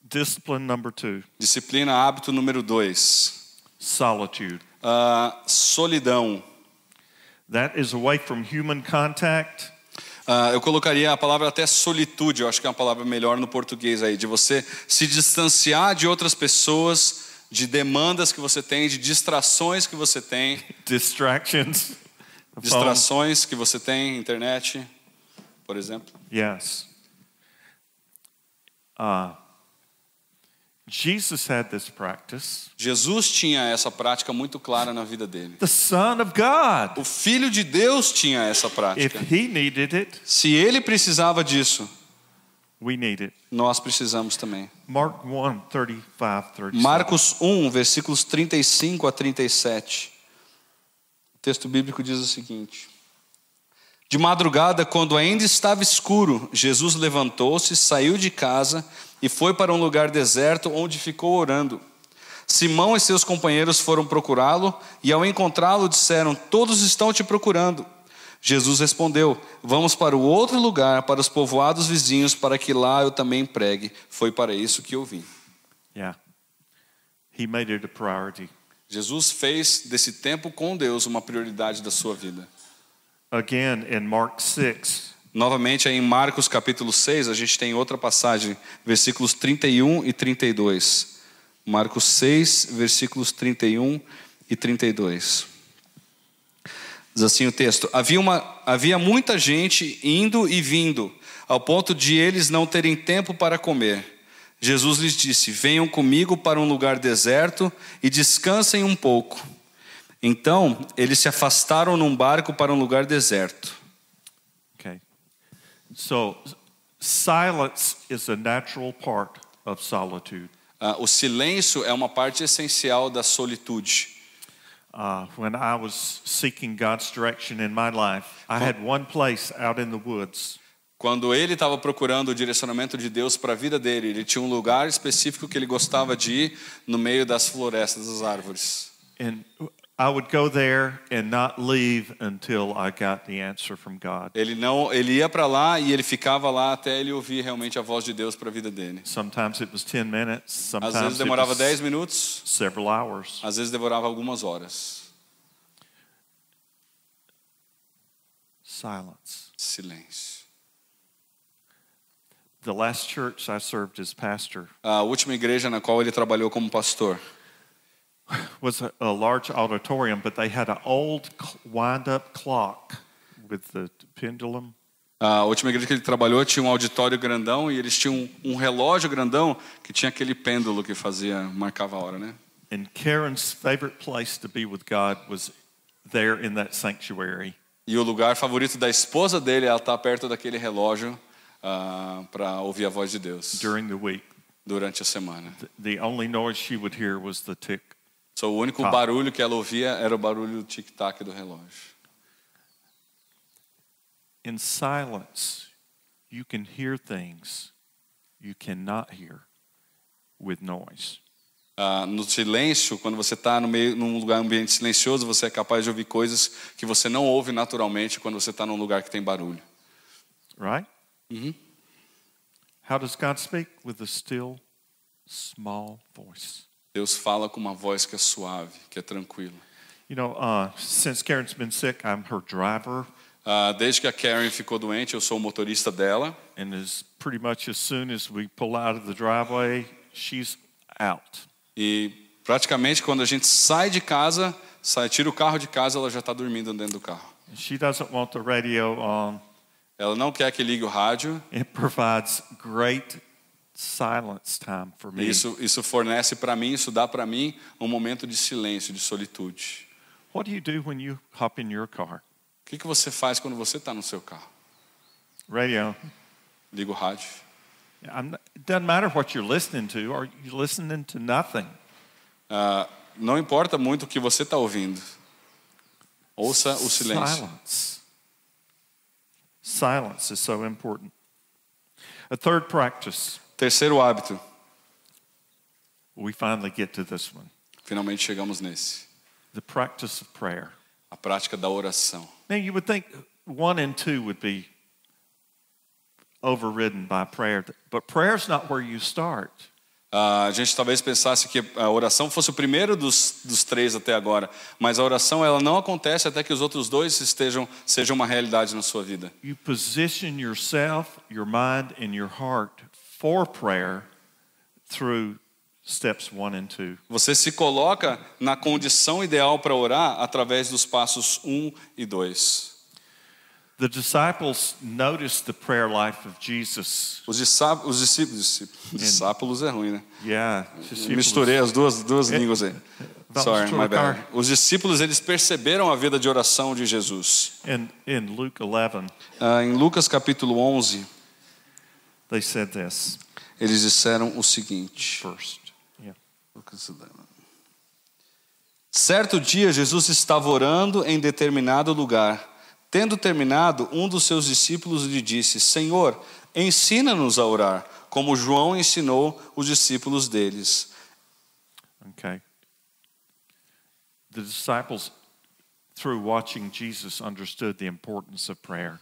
Discipline number two. Disciplina hábito número dois. Solitude. Uh, solidão. That is away from human contact. Uh, eu colocaria a palavra até solitude, eu acho que é uma palavra melhor no português aí, de você se distanciar de outras pessoas, de demandas que você tem, de distrações que você tem. Distractions. Distrações que você tem, internet, por exemplo. Yes. Uh, Jesus had this practice. Jesus tinha essa prática muito clara na vida dele. The Son of God. O Filho de Deus tinha essa prática. If he needed it, Se ele precisava disso, we need it. nós precisamos também. Mark 1, 35, Marcos 1, versículos 35 a 37. O texto bíblico diz o seguinte: De madrugada, quando ainda estava escuro, Jesus levantou-se, saiu de casa e foi para um lugar deserto onde ficou orando. Simão e seus companheiros foram procurá-lo e, ao encontrá-lo, disseram: Todos estão te procurando. Jesus respondeu: Vamos para o outro lugar, para os povoados vizinhos, para que lá eu também pregue. Foi para isso que eu vim. Yeah. He made it a priority. Jesus fez desse tempo com Deus uma prioridade da sua vida. Again in Mark 6. Novamente, em Marcos capítulo 6, a gente tem outra passagem, versículos 31 e 32. Marcos 6, versículos 31 e 32. Diz assim o texto: havia, uma, havia muita gente indo e vindo, ao ponto de eles não terem tempo para comer. Jesus lhes disse: Venham comigo para um lugar deserto e descansem um pouco. Então eles se afastaram num barco para um lugar deserto. So, silence is a natural part of solitude. Uh, o silêncio é uma parte essencial da solitude. Uh, when I was seeking God's direction in my life, I had one place out in the woods. Quando ele estava procurando o direcionamento de Deus para a vida dele, ele tinha um lugar específico que ele gostava de ir no meio das florestas, das árvores. And I would go there and not leave until I got the answer from God. Ele não, ele ia para lá e ele ficava lá até ele ouvir realmente a voz de Deus para a vida dele. Sometimes it was 10 minutes, sometimes Às vezes demorava 10 minutos. Several hours. Às vezes demorava algumas horas. Silence. Silêncio. The last church I served as pastor. A última igreja na qual ele trabalhou como pastor was a, a large auditorium, but they had an old wind-up clock with the pendulum. A última igreja que ele trabalhou tinha um auditório grandão e eles tinham um, relógio grandão que tinha aquele pêndulo que fazia marcava a hora, né? And Karen's favorite place to be with God was there in that sanctuary. E o lugar favorito da esposa dele, ela tá perto daquele relógio uh, ah, para ouvir a voz de Deus. During the week. Durante a semana. The, the only noise she would hear was the tick So, o único tá. barulho que ela ouvia era o barulho do tic-tac do relógio. In silence, you can hear things you cannot hear with noise. Ah, no silêncio, quando você está num lugar ambiente silencioso, você é capaz de ouvir coisas que você não ouve naturalmente quando você está num lugar que tem barulho. Right? Uhum. How does God speak with a still, small voice? Deus fala com uma voz que é suave, que é tranquila. You know, uh, since Karen's been sick, I'm her driver. Uh, desde que a Karen ficou doente, eu sou o motorista dela. And as pretty much as soon as we pull out of the driveway, she's out. E praticamente quando a gente sai de casa, sai, tira o carro de casa, ela já está dormindo dentro do carro. She doesn't want the radio on. Ela não quer que ligue o rádio. It provides great silence time for me. Isso, isso fornece para mim, isso dá para mim um momento de silêncio, de solitude. What do you do when you hop in your car? O que, que você faz quando você está no seu carro? Radio. Ligo o rádio. I'm, it doesn't matter what you're listening to, or you're listening to nothing. Uh, não importa muito o que você está ouvindo. Ouça o silêncio. Silence. Silence is so important. A third practice. Terceiro hábito. We finally get to this one. Finalmente chegamos nesse. The practice of prayer. A prática da oração. Now you would think one and two would be overridden by prayer, but prayer's not where you start. Uh, a gente talvez pensasse que a oração fosse o primeiro dos, dos três até agora, mas a oração ela não acontece até que os outros dois estejam sejam uma realidade na sua vida. You position yourself, your mind and your heart for prayer through steps one and two. Você se coloca na condição ideal para orar através dos passos 1 um e 2. The disciples noticed the prayer life of Jesus. Os, discípulos, discípulos é ruim, né? Yeah, Misturei as duas duas eh, línguas aí. Sorry, my bad. Os discípulos eles perceberam a vida de oração de Jesus. In, in Luke 11. Uh, ah, em Lucas capítulo 11. They said this. Eles disseram o seguinte. First. Yeah. Certo dia Jesus estava orando em determinado lugar. Tendo terminado, um dos seus discípulos lhe disse: Senhor, ensina-nos a orar, como João ensinou os discípulos deles. Ok. The disciples through watching Jesus understood the importance of prayer.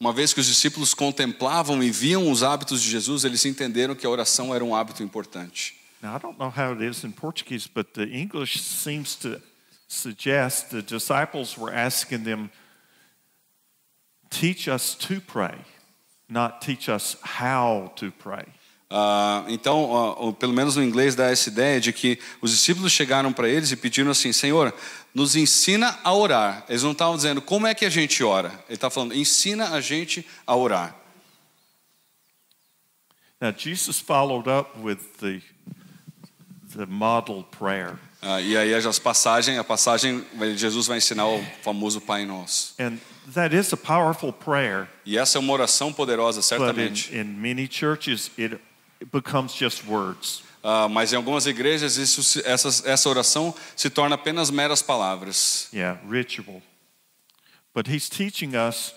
Uma vez que os discípulos contemplavam e viam os hábitos de Jesus, eles entenderam que a oração era um hábito importante. Now I don't know how it is in Portuguese, but the English seems to suggest the disciples were asking them, "Teach us to pray, not teach us how to pray." Uh, então, uh, pelo menos no inglês dá essa ideia de que os discípulos chegaram para eles e pediram assim: Senhor, nos ensina a orar. Eles não estavam dizendo como é que a gente ora. Ele está falando, ensina a gente a orar. Now Jesus followed up with the, the model prayer. Ah, e aí as passagens, a passagem, Jesus vai ensinar o famoso Pai Nosso. And that is a powerful prayer. E essa é uma oração poderosa, certamente. But in, in many churches it becomes just words. Ah, mas em algumas igrejas isso, essa, essa oração se torna apenas meras palavras. Yeah, ritual. But he's teaching us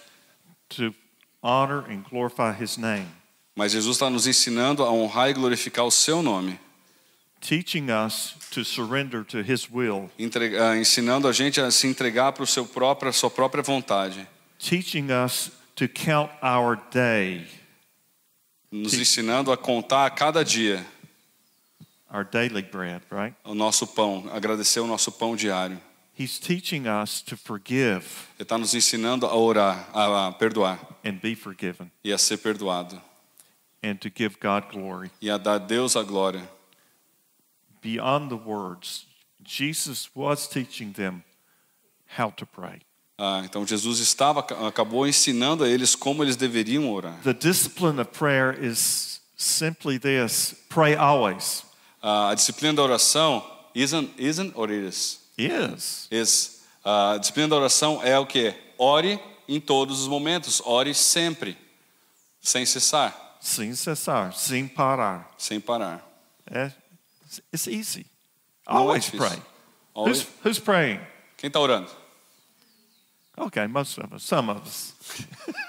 to honor and glorify his name. Mas Jesus está nos ensinando a honrar e glorificar o seu nome. Teaching us to surrender to his will. Entrega, ah, ensinando a gente a se entregar para o seu próprio, a sua própria vontade. Teaching us to count our day. Nos ensinando a contar a cada dia. our daily bread, right? O nosso pão, agradecer o nosso pão diário. He's teaching us to forgive. Ele está nos ensinando a orar, a perdoar. And be forgiven. E a ser perdoado. And to give God glory. E a dar Deus a glória. Beyond the words, Jesus was teaching them how to pray. Ah, então Jesus estava acabou ensinando a eles como eles deveriam orar. The discipline of prayer is simply this: pray always. Uh, a disciplina da oração isn't, isn't or it is? Yes. Is. Uh, a disciplina da oração é o que? Ore em todos os momentos, ore sempre, sem cessar. Sem cessar, sem parar. Sem parar. É, it's easy. Não é Always é pray. Always. Who's, who's praying? Quem está orando? Okay, most of us, some of us.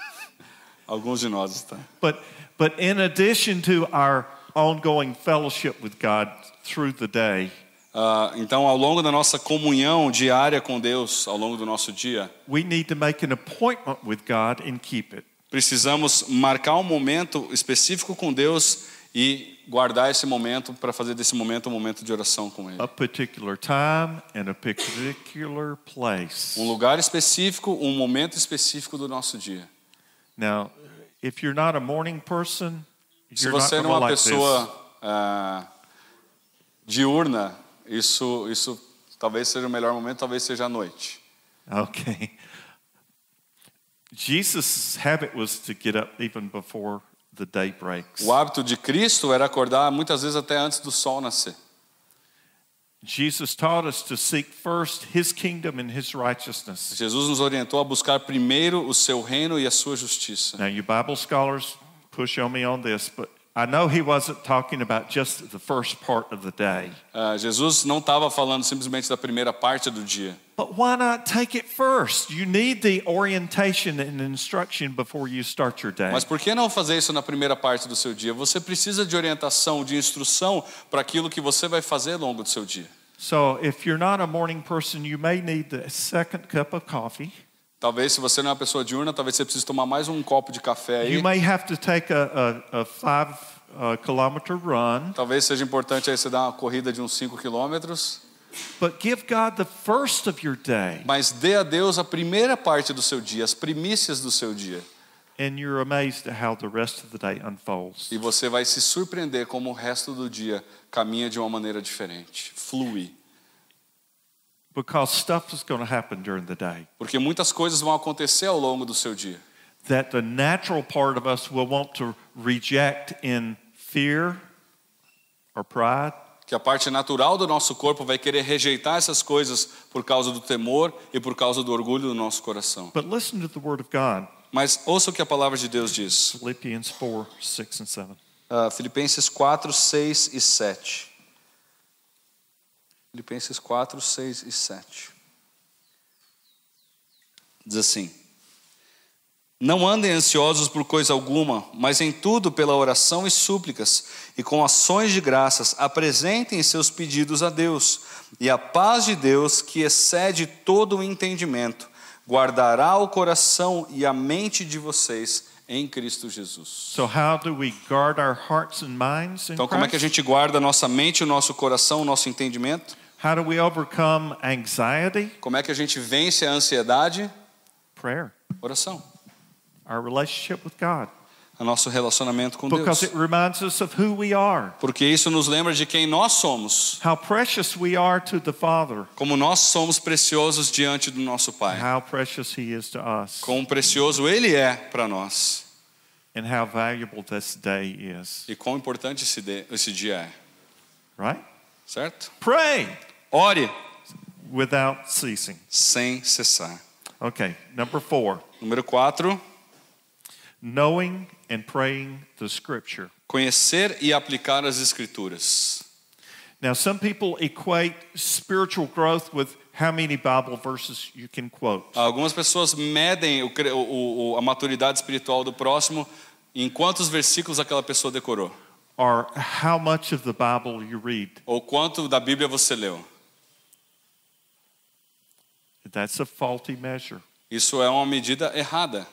Alguns de nós estão tá? But, but in addition to our ongoing fellowship with God through the day, Uh, então, ao longo da nossa comunhão diária com Deus, ao longo do nosso dia, we need to make an appointment with God and keep it. precisamos marcar um momento específico com Deus e guardar esse momento para fazer desse momento um momento de oração com Ele. A particular time and a particular place. Um lugar específico, um momento específico do nosso dia. Now, if you're not a morning person, se você é uma pessoa uh, diurna, isso, isso talvez seja o melhor momento, talvez seja à noite. Okay. Jesus' habit was to get up even before the day breaks. O hábito de Cristo era acordar muitas vezes até antes do sol nascer. Jesus taught us to seek first his kingdom and his righteousness. Jesus nos orientou a buscar primeiro o seu reino e a sua justiça. Now you Bible scholars push me on this, but I know he wasn't talking about just the first part of the day. Uh, Jesus não estava falando simplesmente da primeira parte do dia. But why not take it first? You need the orientation and instruction before you start your day. Mas por que não fazer isso na primeira parte do seu dia? Você precisa de orientação, de instrução para aquilo que você vai fazer ao longo do seu dia. So, if you're not a morning person, you may need the second cup of coffee. Talvez se você não é uma pessoa diurna, talvez você precise tomar mais um copo de café aí. You may have to take a, a, a five uh, kilometer run. Talvez seja importante aí você dar uma corrida de uns 5 quilômetros. But give God the first of your day. Mas dê a Deus a primeira parte do seu dia, as primícias do seu dia. And you're amazed at how the rest of the day unfolds. E você vai se surpreender como o resto do dia caminha de uma maneira diferente, flui. Because stuff is going to happen during the day. Porque muitas coisas vão acontecer ao longo do seu dia. That the natural part of us will want to reject in fear or pride. Que a parte natural do nosso corpo vai querer rejeitar essas coisas por causa do temor e por causa do orgulho do nosso coração. But listen to the word of God. Mas ouça o que a palavra de Deus diz. 4, 6 7. Uh, Filipenses 4, 6 e 7. Filipenses 4, 6 e 7. Diz assim: Não andem ansiosos por coisa alguma, mas em tudo pela oração e súplicas, e com ações de graças apresentem seus pedidos a Deus, e a paz de Deus, que excede todo o entendimento, guardará o coração e a mente de vocês em Cristo Jesus. então, como é que a gente guarda a nossa mente, o nosso coração, o nosso entendimento? How do we overcome anxiety? Como é que a gente vence a ansiedade? Prayer. Oração. Our relationship with God. O nosso relacionamento com Because Deus. It reminds us of who we are. Porque isso nos lembra de quem nós somos. How precious we are to the Father. Como nós somos preciosos diante do nosso Pai. How precious he is to us. Quão precioso ele é para nós. And how valuable this day is. E quão importante esse, dia é. Right? Certo? Pray. Ore. Without ceasing. Sem cessar. Okay, number four. Número quatro, Knowing and praying the scripture. Conhecer e aplicar as escrituras. Now some people equate spiritual growth with how many Bible verses you can quote. Algumas pessoas medem o, o, a maturidade espiritual do próximo em quantos versículos aquela pessoa decorou. Or how much of the Bible you read. Ou quanto da Bíblia você leu. That's a faulty measure. Isso é uma medida errada.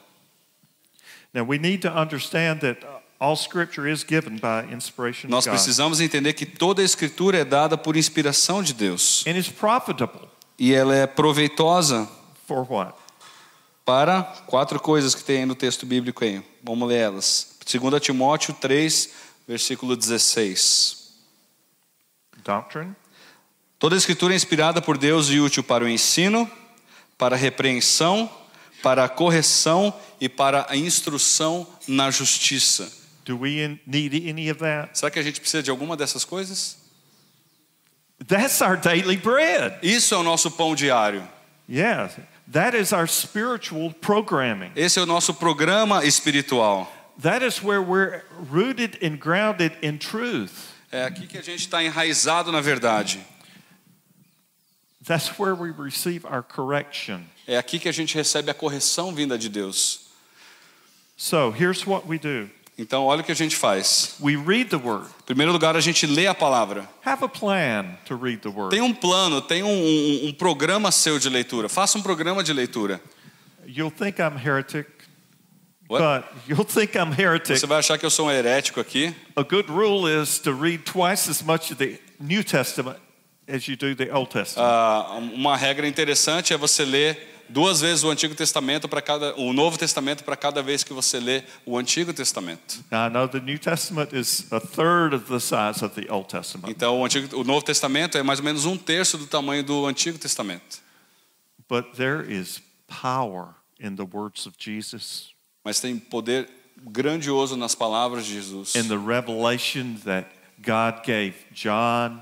Now we need to understand that all scripture is given by inspiration Nós precisamos entender que toda a escritura é dada por inspiração de Deus. And is profitable. E ela é proveitosa. For what? Para quatro coisas que tem no texto bíblico aí. Vamos ler elas. 2 Timóteo 3, versículo 16. Doctrine. Toda a escritura é inspirada por Deus e útil para o ensino, para a repreensão, para a correção e para a instrução na justiça. Do we need any of that? Será que a gente precisa de alguma dessas coisas? That's our daily bread. Isso é o nosso pão diário. Yeah, that is our spiritual programming. Esse é o nosso programa espiritual. That is where we're rooted and grounded in truth. É aqui que a gente está enraizado na verdade. That's where we receive our correction. É aqui que a gente recebe a correção vinda de Deus. So, here's what we do. Então, olha o que a gente faz. We read the word. Em primeiro lugar, a gente lê a palavra. Have a plan to read the word. Tem um plano, tem um, um, um programa seu de leitura. Faça um programa de leitura. You'll think I'm heretic. What? But you'll think I'm heretic. Você vai achar que eu sou um herético aqui. A good rule is to read twice as much of the New Testament as you do the Old Testament. Ah, uma regra interessante é você ler duas vezes o Antigo Testamento para cada o Novo Testamento para cada vez que você lê o Antigo Testamento. Então o, Antigo, o Novo Testamento é mais ou menos um terço do tamanho do Antigo Testamento. Mas tem poder grandioso nas palavras de Jesus. In the revelation that God gave John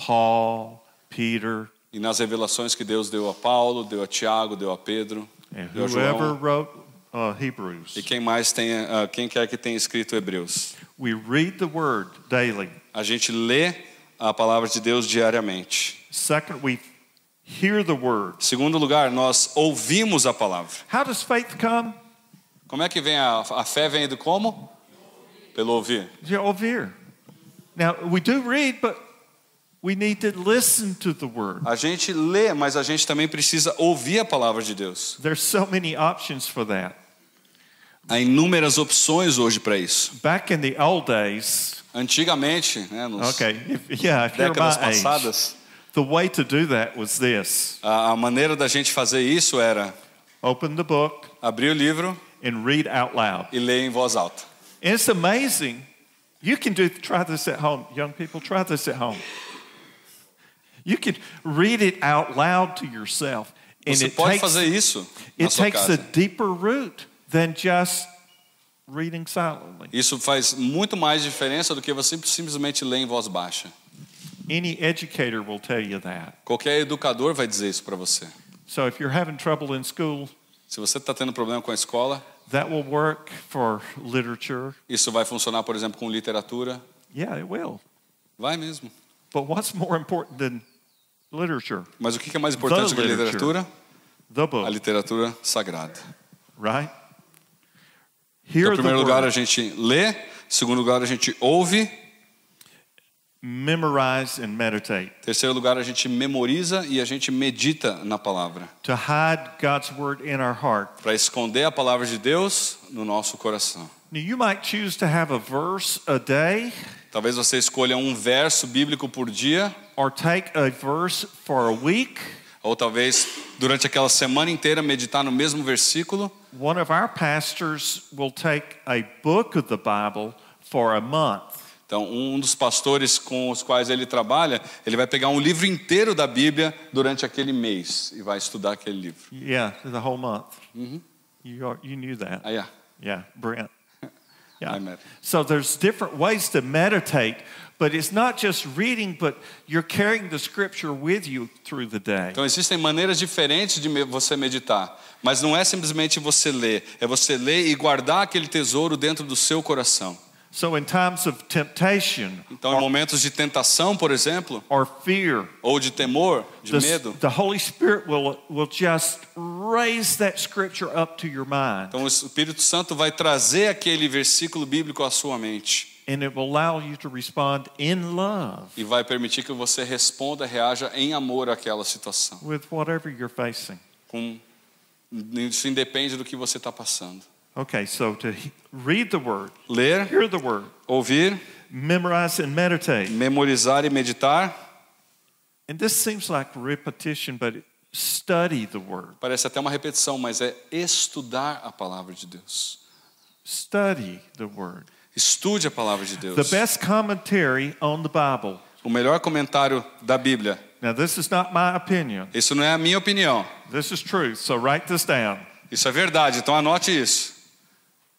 Paul, Peter, e nas revelações que Deus deu a Paulo, deu a Tiago, deu a Pedro, deu a João. wrote uh, Hebrews. E quem mais tem, uh, quem quer que tenha escrito Hebreus. We read the word daily. A gente lê a palavra de Deus diariamente. Second, we hear the word. Segundo lugar, nós ouvimos a palavra. How does faith come? Como é que vem a, a fé vem do como? Pelo ouvir. Pelo ouvir. Now we do read, but We need to listen to the word. A gente lê, mas a gente também precisa ouvir a palavra de Deus. There's so many options for that. Há inúmeras opções hoje para isso. Back in the old days, antigamente, né, nos okay, if, yeah, if décadas passadas, age, the way to do that was this. A, a maneira da gente fazer isso era open the book, abrir o livro and read out loud. e ler em voz alta. And it's amazing. You can do try this at home, young people. Try this at home. You read it out loud to yourself. And Você pode takes, fazer isso it takes a deeper root than just reading silently. Isso faz muito mais diferença do que você simplesmente ler em voz baixa. Any educator will tell you that. Qualquer educador vai dizer isso para você. So if you're having trouble in school, se você está tendo problema com a escola, that will work for literature. Isso vai funcionar, por exemplo, com literatura. Yeah, it will. Vai mesmo. But what's more important than literature. Mas o que é mais importante do que literatura? The book. A literatura sagrada. Right? Hear então, em primeiro lugar, a gente lê. Em segundo lugar, a gente ouve. Memorize and meditate. Em terceiro lugar, a gente memoriza e a gente medita na palavra. To hide God's word in our heart. Para esconder a palavra de Deus no nosso coração. Now, you might choose to have a verse a day. Talvez você escolha um verso bíblico por dia. Or take a verse for a week. Ou talvez durante aquela semana inteira meditar no mesmo versículo. One of our pastors will take a book of the Bible for a month. Então, um dos pastores com os quais ele trabalha, ele vai pegar um livro inteiro da Bíblia durante aquele mês e vai estudar aquele livro. Yeah, the whole month. Uh uhum. -huh. you, you knew that. Ah, yeah. Yeah, Brent. Yeah. Amen. So there's different ways to meditate, but it's not just reading, but you're carrying the scripture with you through the day. Então existem maneiras diferentes de você meditar, mas não é simplesmente você ler, é você ler e guardar aquele tesouro dentro do seu coração. So in times of temptation, então em momentos de tentação, por exemplo, or fear, ou de temor, de the, medo, the Holy Spirit will will just raise that scripture up to your mind. Então o Espírito Santo vai trazer aquele versículo bíblico à sua mente. And it will allow you to respond in love. E vai permitir que você responda, reaja em amor àquela situação. With whatever you're facing. Com isso independe do que você está passando. Okay, so to read the word, ler, hear the word, ouvir, memorize and meditate. Memorizar e meditar. And this seems like repetition, but study the word. Parece até uma repetição, mas é estudar a palavra de Deus. Study the word. Estude a palavra de Deus. The best commentary on the Bible. O melhor comentário da Bíblia. Now this is not my opinion. Isso não é a minha opinião. This is truth, so write this down. Isso é verdade, então anote isso.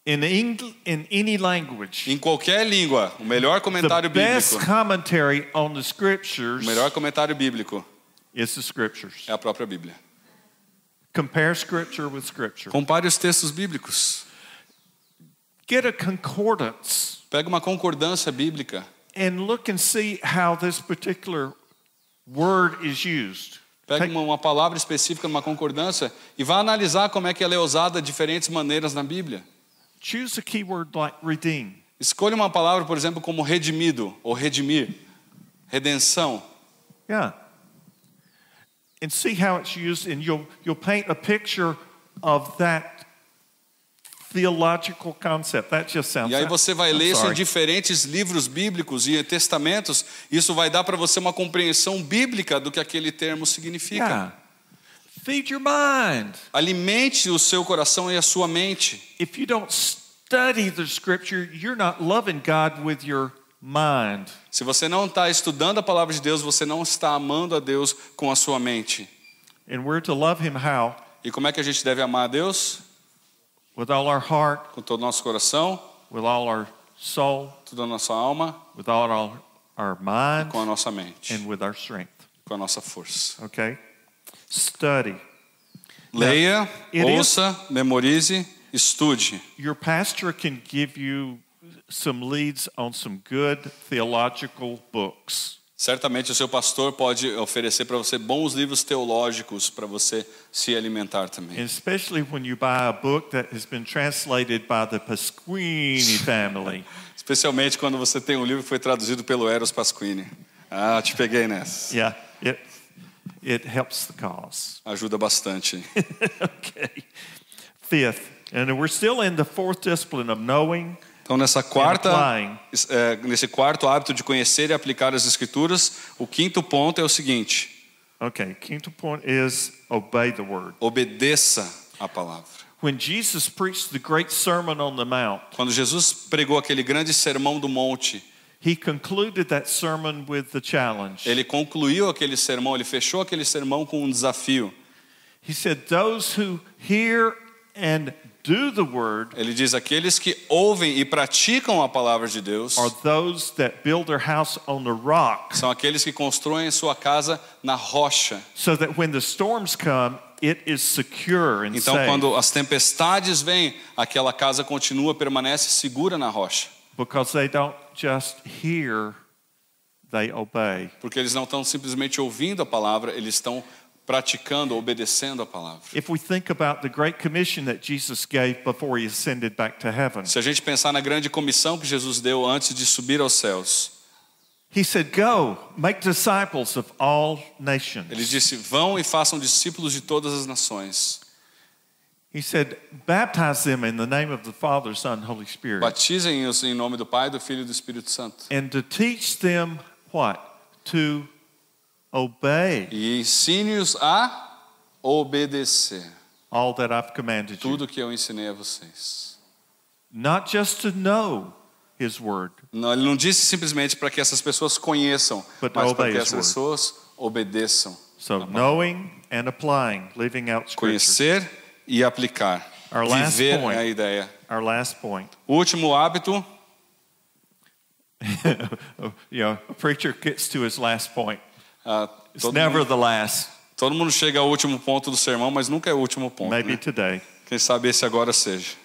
In Engl in any language. Em qualquer língua, o melhor comentário the best bíblico. Commentary on the scriptures o melhor comentário bíblico is the scriptures. é a própria Bíblia. Compare scripture with scripture. Compare os textos bíblicos. Get a concordance. Pega uma concordância bíblica. And look and see how this particular word is used. Pega uma, uma palavra específica numa concordância e vá analisar como é que ela é usada de diferentes maneiras na Bíblia. Choose a keyword like redeem. Escolha uma palavra, por exemplo, como redimido ou redimir, redenção. Yeah. And see how it's used, and you'll you'll paint a picture of that theological concept. That just sounds. E aí você vai ler isso em diferentes livros bíblicos e testamentos. Isso vai dar para você uma compreensão bíblica do que aquele termo significa. Yeah. Feed your mind. Alimente o seu coração e a sua mente. If you don't study the scripture, you're not loving God with your mind. Se você não está estudando a palavra de Deus, você não está amando a Deus com a sua mente. And we're to love him how? E como é que a gente deve amar a Deus? With all our heart, com todo o nosso coração, with all our soul, toda a nossa alma, with all our, our mind, com a nossa mente, and with our strength, com a nossa força. Okay? study. Leia, now, ouça, is, memorize, estude. Your pastor can give you some leads on some good theological books. Certamente o seu pastor pode oferecer para você bons livros teológicos para você se alimentar também. Especialmente quando você tem um livro que foi traduzido pelo Eros Pasquini. Ah, te peguei nessa. Yeah. It, It helps the cause. Ajuda bastante. okay. Fifth, and we're still in the fourth discipline of knowing. Então nessa quarta, é, nesse quarto hábito de conhecer e aplicar as escrituras, o quinto ponto é o seguinte. Okay, quinto ponto is obey the word. Obedeça a palavra. When Jesus preached the great sermon on the mount. Quando Jesus pregou aquele grande sermão do monte. Ele concluiu aquele sermão, ele fechou aquele sermão com um desafio. Ele diz aqueles que ouvem e praticam a palavra de Deus. São aqueles que constroem sua casa na rocha. So that when the storms come, It is secure and então, safe. quando as tempestades vêm, aquela casa continua, permanece segura na rocha. Because they don't just hear, they obey. Porque eles não estão simplesmente ouvindo a palavra, eles estão praticando, obedecendo a palavra. Se a gente pensar na grande comissão que Jesus deu antes de subir aos céus. Ele disse, vão e façam discípulos de todas as nações. He said, baptize them in the name of the Father, Son, Holy Spirit. Batizem-os em nome do Pai, do Filho e do Espírito Santo. And to teach them what? To obey. E ensine-os a obedecer. All that I've commanded you. Tudo que eu ensinei a vocês. Not just to know his word. Não, ele não disse simplesmente para que essas pessoas conheçam, But mas para que essas pessoas obedeçam. So knowing and applying, living out scripture. Conhecer e aplicar. Our last Viver point, é a ideia. Our last point. O último hábito. you know, a preacher gets to his last point. Uh, It's never the last. Todo mundo chega ao último ponto do sermão, mas nunca é o último ponto. Maybe né? today. Quem sabe esse agora seja.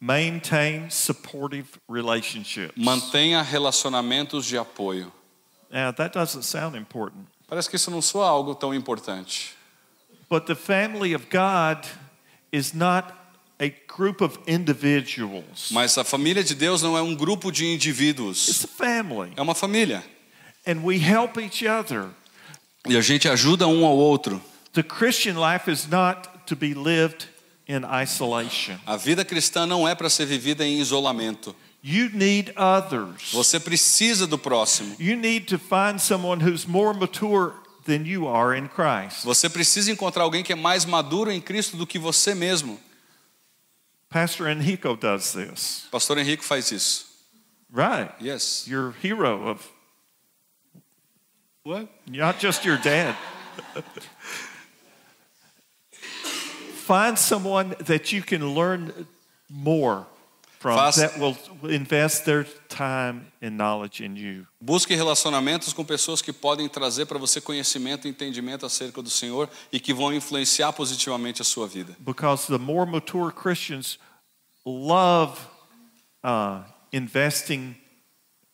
Maintain supportive relationships. Mantenha relacionamentos de apoio. Yeah, that doesn't sound important. Parece que isso não soa algo tão importante. But the family of God is not a group of individuals. Mas a família de Deus não é um grupo de indivíduos. It's a family. É uma família. And we help each other. E a gente ajuda um ao outro. The Christian life is not to be lived in isolation. A vida cristã não é para ser vivida em isolamento. You need others. Você precisa do próximo. You need to find someone who's more mature than you are in Christ. Você precisa encontrar alguém que é mais maduro em Cristo do que você mesmo. Pastor Enrico does this. Pastor Enrico faz isso. Right. Yes. Your hero of What? Not just your dad. Find someone that you can learn more from that will invest their time and knowledge in you. Busque relacionamentos com pessoas que podem trazer para você conhecimento e entendimento acerca do Senhor e que vão influenciar positivamente a sua vida. Because the more mature Christians love uh, investing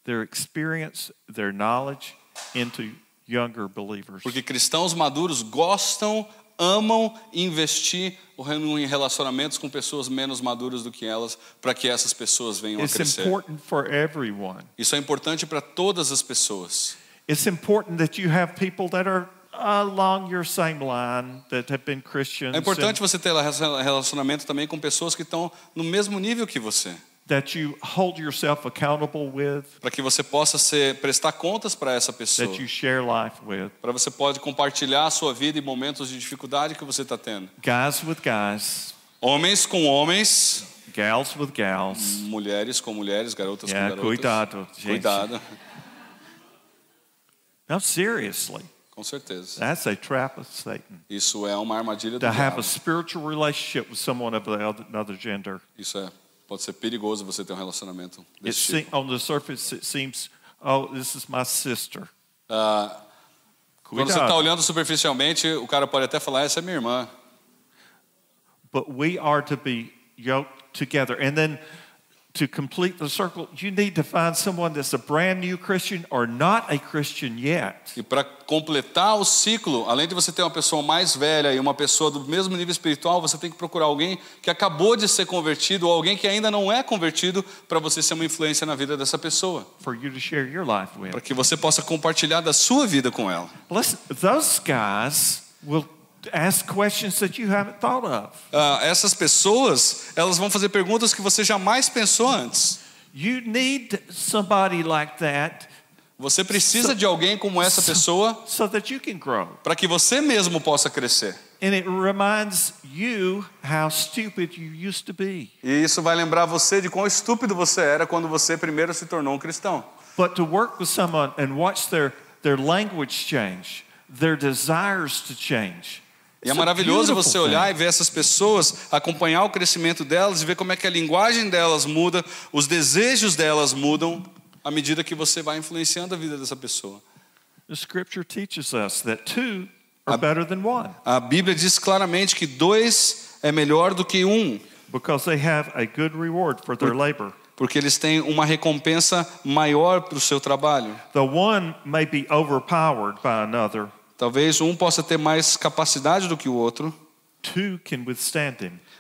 their experience, their knowledge into younger believers. Porque cristãos maduros gostam amam investir em relacionamentos com pessoas menos maduras do que elas, para que essas pessoas venham It's a crescer. Important for everyone. Isso é importante para todas as pessoas. It's important that you have people that are along your same line that have been Christians. É importante você ter relacionamento também com pessoas que estão no mesmo nível que você that you hold yourself accountable with. Para que você possa ser, prestar contas para essa pessoa. That you share life with. Para você pode compartilhar a sua vida e momentos de dificuldade que você está tendo. Guys with guys. Homens com homens. Gals with gals. Mulheres com mulheres, garotas yeah, com garotas. Cuidado, gente. Cuidado. Now seriously. Com certeza. That's a trap of Satan. Isso é uma armadilha do diabo. To have a spiritual relationship with someone of another gender. Isso é Pode ser perigoso você ter um relacionamento desse it tipo. On the surface it seems, oh, this is my sister. Uh, quando você está olhando superficialmente, o cara pode até falar, essa é minha irmã. But we are to be yoked together. And then to complete the circle, you need to find someone that's a brand new Christian or not a Christian yet. E para completar o ciclo, além de você ter uma pessoa mais velha e uma pessoa do mesmo nível espiritual, você tem que procurar alguém que acabou de ser convertido ou alguém que ainda não é convertido para você ser uma influência na vida dessa pessoa. For you to share your life with. Para que você possa compartilhar da sua vida com ela. Listen, those guys will ask questions that you haven't thought of. Uh, essas pessoas, elas vão fazer perguntas que você jamais pensou antes. You need somebody like that. Você precisa so, de alguém como essa pessoa so, so para que você mesmo possa crescer. E isso vai lembrar você de quão estúpido você era quando você primeiro se tornou um cristão. But to work with someone and watch their their language change, their desires to change. E é, é maravilhoso você olhar e ver essas pessoas, acompanhar o crescimento delas e ver como é que a linguagem delas muda, os desejos delas mudam à medida que você vai influenciando a vida dessa pessoa. A Bíblia diz claramente que dois é melhor do que um. Because they have a good reward for their labor porque eles têm uma recompensa maior para o seu trabalho. The one may be overpowered by another. Talvez um possa ter mais capacidade do que o outro.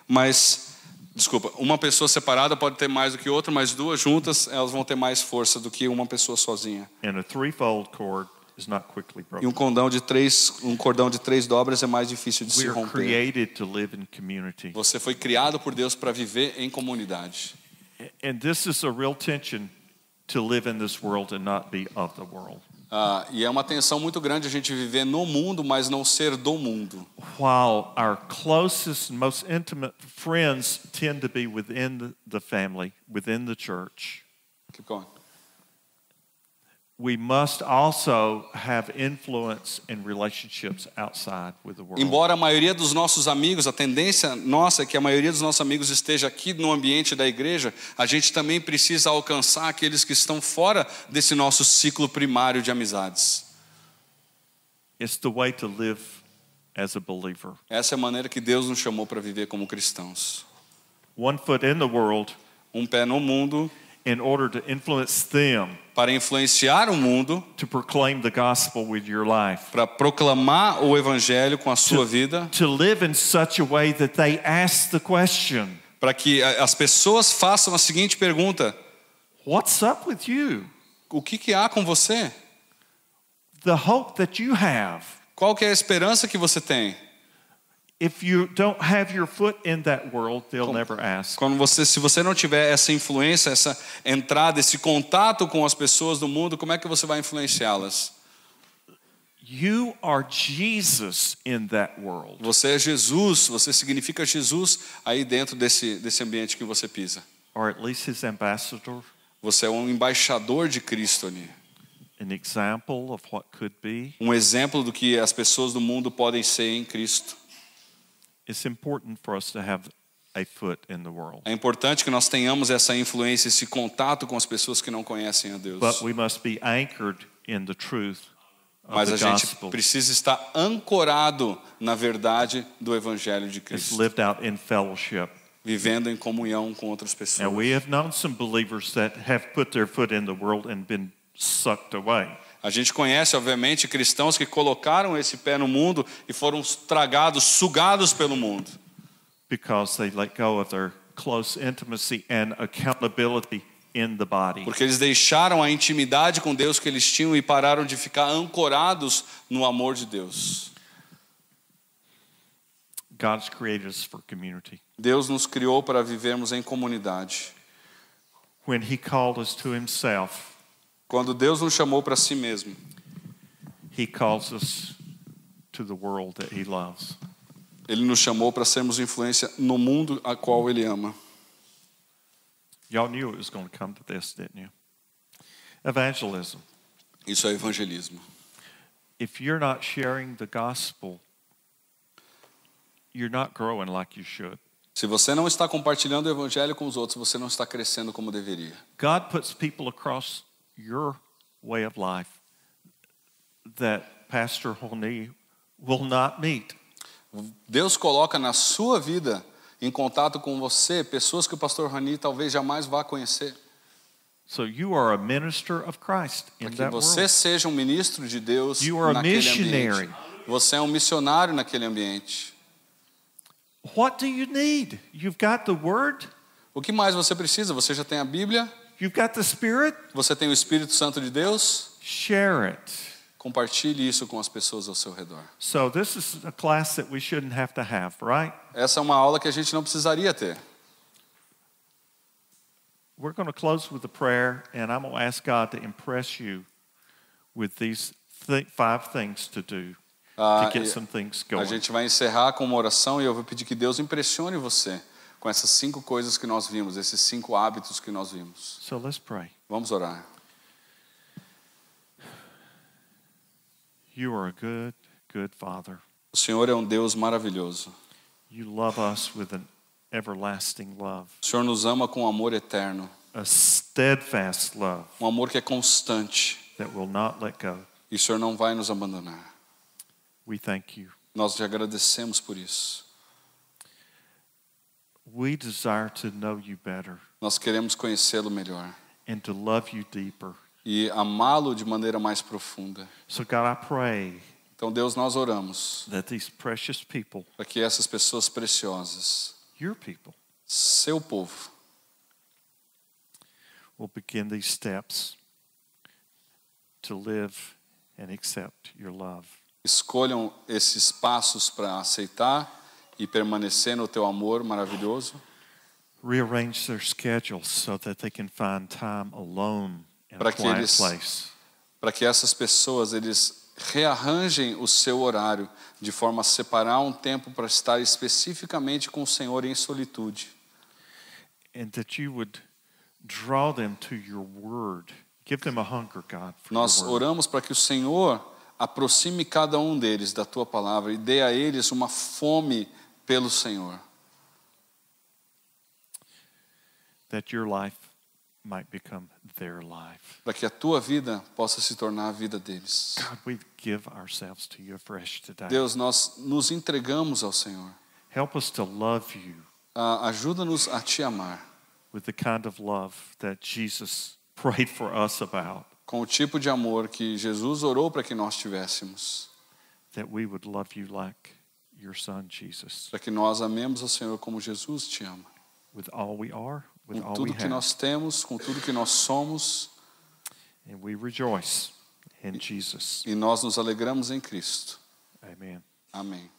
Mas, desculpa, uma pessoa separada pode ter mais do que outra, mas duas juntas elas vão ter mais força do que uma pessoa sozinha. E um cordão de três, um cordão de três dobras é mais difícil de se romper. Você foi criado por Deus para viver em comunidade. And this is a real tension to live in this world and not be of the world. Uh, e é uma tensão muito grande a gente viver no mundo, mas não ser do mundo. While our closest and most intimate friends tend to be within the family, within the church. Keep going. Embora a maioria dos nossos amigos, a tendência nossa é que a maioria dos nossos amigos esteja aqui no ambiente da igreja, a gente também precisa alcançar aqueles que estão fora desse nosso ciclo primário de amizades. It's the way to live as a believer. Essa é a maneira que Deus nos chamou para viver como cristãos. One foot in the world, um pé no mundo, in order to influence them para influenciar o mundo to proclaim the gospel with your life para proclamar o evangelho com a sua to, vida to live in such a way that they ask the question para que as pessoas façam a seguinte pergunta what's up with you o que que há com você the hope that you have qual que é a esperança que você tem quando você, se você não tiver essa influência, essa entrada, esse contato com as pessoas do mundo, como é que você vai influenciá-las? You are Jesus in that world. Você é Jesus, você significa Jesus aí dentro desse desse ambiente que você pisa. Or at least his ambassador. Você é um embaixador de Cristo ali. An example of what could be. Um exemplo do que as pessoas do mundo podem ser em Cristo. É importante que nós tenhamos essa influência, esse contato com as pessoas que não conhecem a Deus. Mas a gente precisa estar ancorado na verdade do evangelho de Cristo. Vivendo em comunhão com outras pessoas. E nós have alguns some que colocaram have pé no mundo e foram sugados. A gente conhece, obviamente, cristãos que colocaram esse pé no mundo e foram tragados, sugados pelo mundo. Because they let go of their close intimacy and accountability in the body. Porque eles deixaram a intimidade com Deus que eles tinham e pararam de ficar ancorados no amor de Deus. God's created us for community. Deus nos criou para vivermos em comunidade. When he called us to himself, quando Deus nos chamou para si mesmo, He calls us to the world that he loves. Ele nos chamou para sermos influência no mundo a qual ele ama. Y'all knew it was going to come to this, didn't you? Evangelism. Isso é evangelismo. If you're not sharing the gospel, you're not growing like you should. Se você não está compartilhando o evangelho com os outros, você não está crescendo como deveria. God puts people across your way of life that Pastor Honey will not meet. Deus coloca na sua vida em contato com você pessoas que o pastor Rani talvez jamais vá conhecer. So you are a minister of Christ in Para que você world. seja um ministro de Deus you are naquele a missionary. ambiente. Você é um missionário naquele ambiente. What do you need? You've got the word? O que mais você precisa? Você já tem a Bíblia? You've got the Spirit? Você tem o Espírito Santo de Deus? Share it. Compartilhe isso com as pessoas ao seu redor. So this is a class that we shouldn't have to have, right? Essa é uma aula que a gente não precisaria ter. We're going to close with a prayer and I'm going to ask God to impress you with these th five things to do. Ah, to get some things going. A gente vai encerrar com uma oração e eu vou pedir que Deus impressione você com essas cinco coisas que nós vimos, esses cinco hábitos que nós vimos. So let's pray. Vamos orar. You are a good, good father. O Senhor é um Deus maravilhoso. You love us with an everlasting love. O Senhor nos ama com um amor eterno. A steadfast love. Um amor que é constante. That will not let go. E o Senhor não vai nos abandonar. We thank you. Nós te agradecemos por isso. We desire to know you better Nós queremos conhecê-lo melhor and to love you deeper. e amá-lo de maneira mais profunda. So, God, I pray Então, Deus, nós oramos that these precious people, para que essas pessoas preciosas, your people, seu povo, will begin these steps to live and accept your love. escolham esses passos para aceitar e permanecer no teu amor maravilhoso. Rearrange their schedules so that they can find time alone in a quiet eles, place. Para que essas pessoas eles rearranjem o seu horário de forma a separar um tempo para estar especificamente com o Senhor em solitude. And that you would draw them to your word. Give them a hunger, God, for Nós oramos para que o Senhor aproxime cada um deles da tua palavra e dê a eles uma fome pelo Senhor. That your life might become their life. Para que a tua vida possa se tornar a vida deles. God, we give ourselves to you afresh today. Deus, nós nos entregamos ao Senhor. Help us to love you. Uh, Ajuda-nos a te amar. With the kind of love that Jesus prayed for us about. Com o tipo de amor que Jesus orou para que nós tivéssemos. That we would love you like your son Jesus. Para que nós amemos o Senhor como Jesus te ama. With all we are, with all we com tudo que nós temos, com tudo que nós somos. And we rejoice in Jesus. E nós nos alegramos em Cristo. Amen. Amém.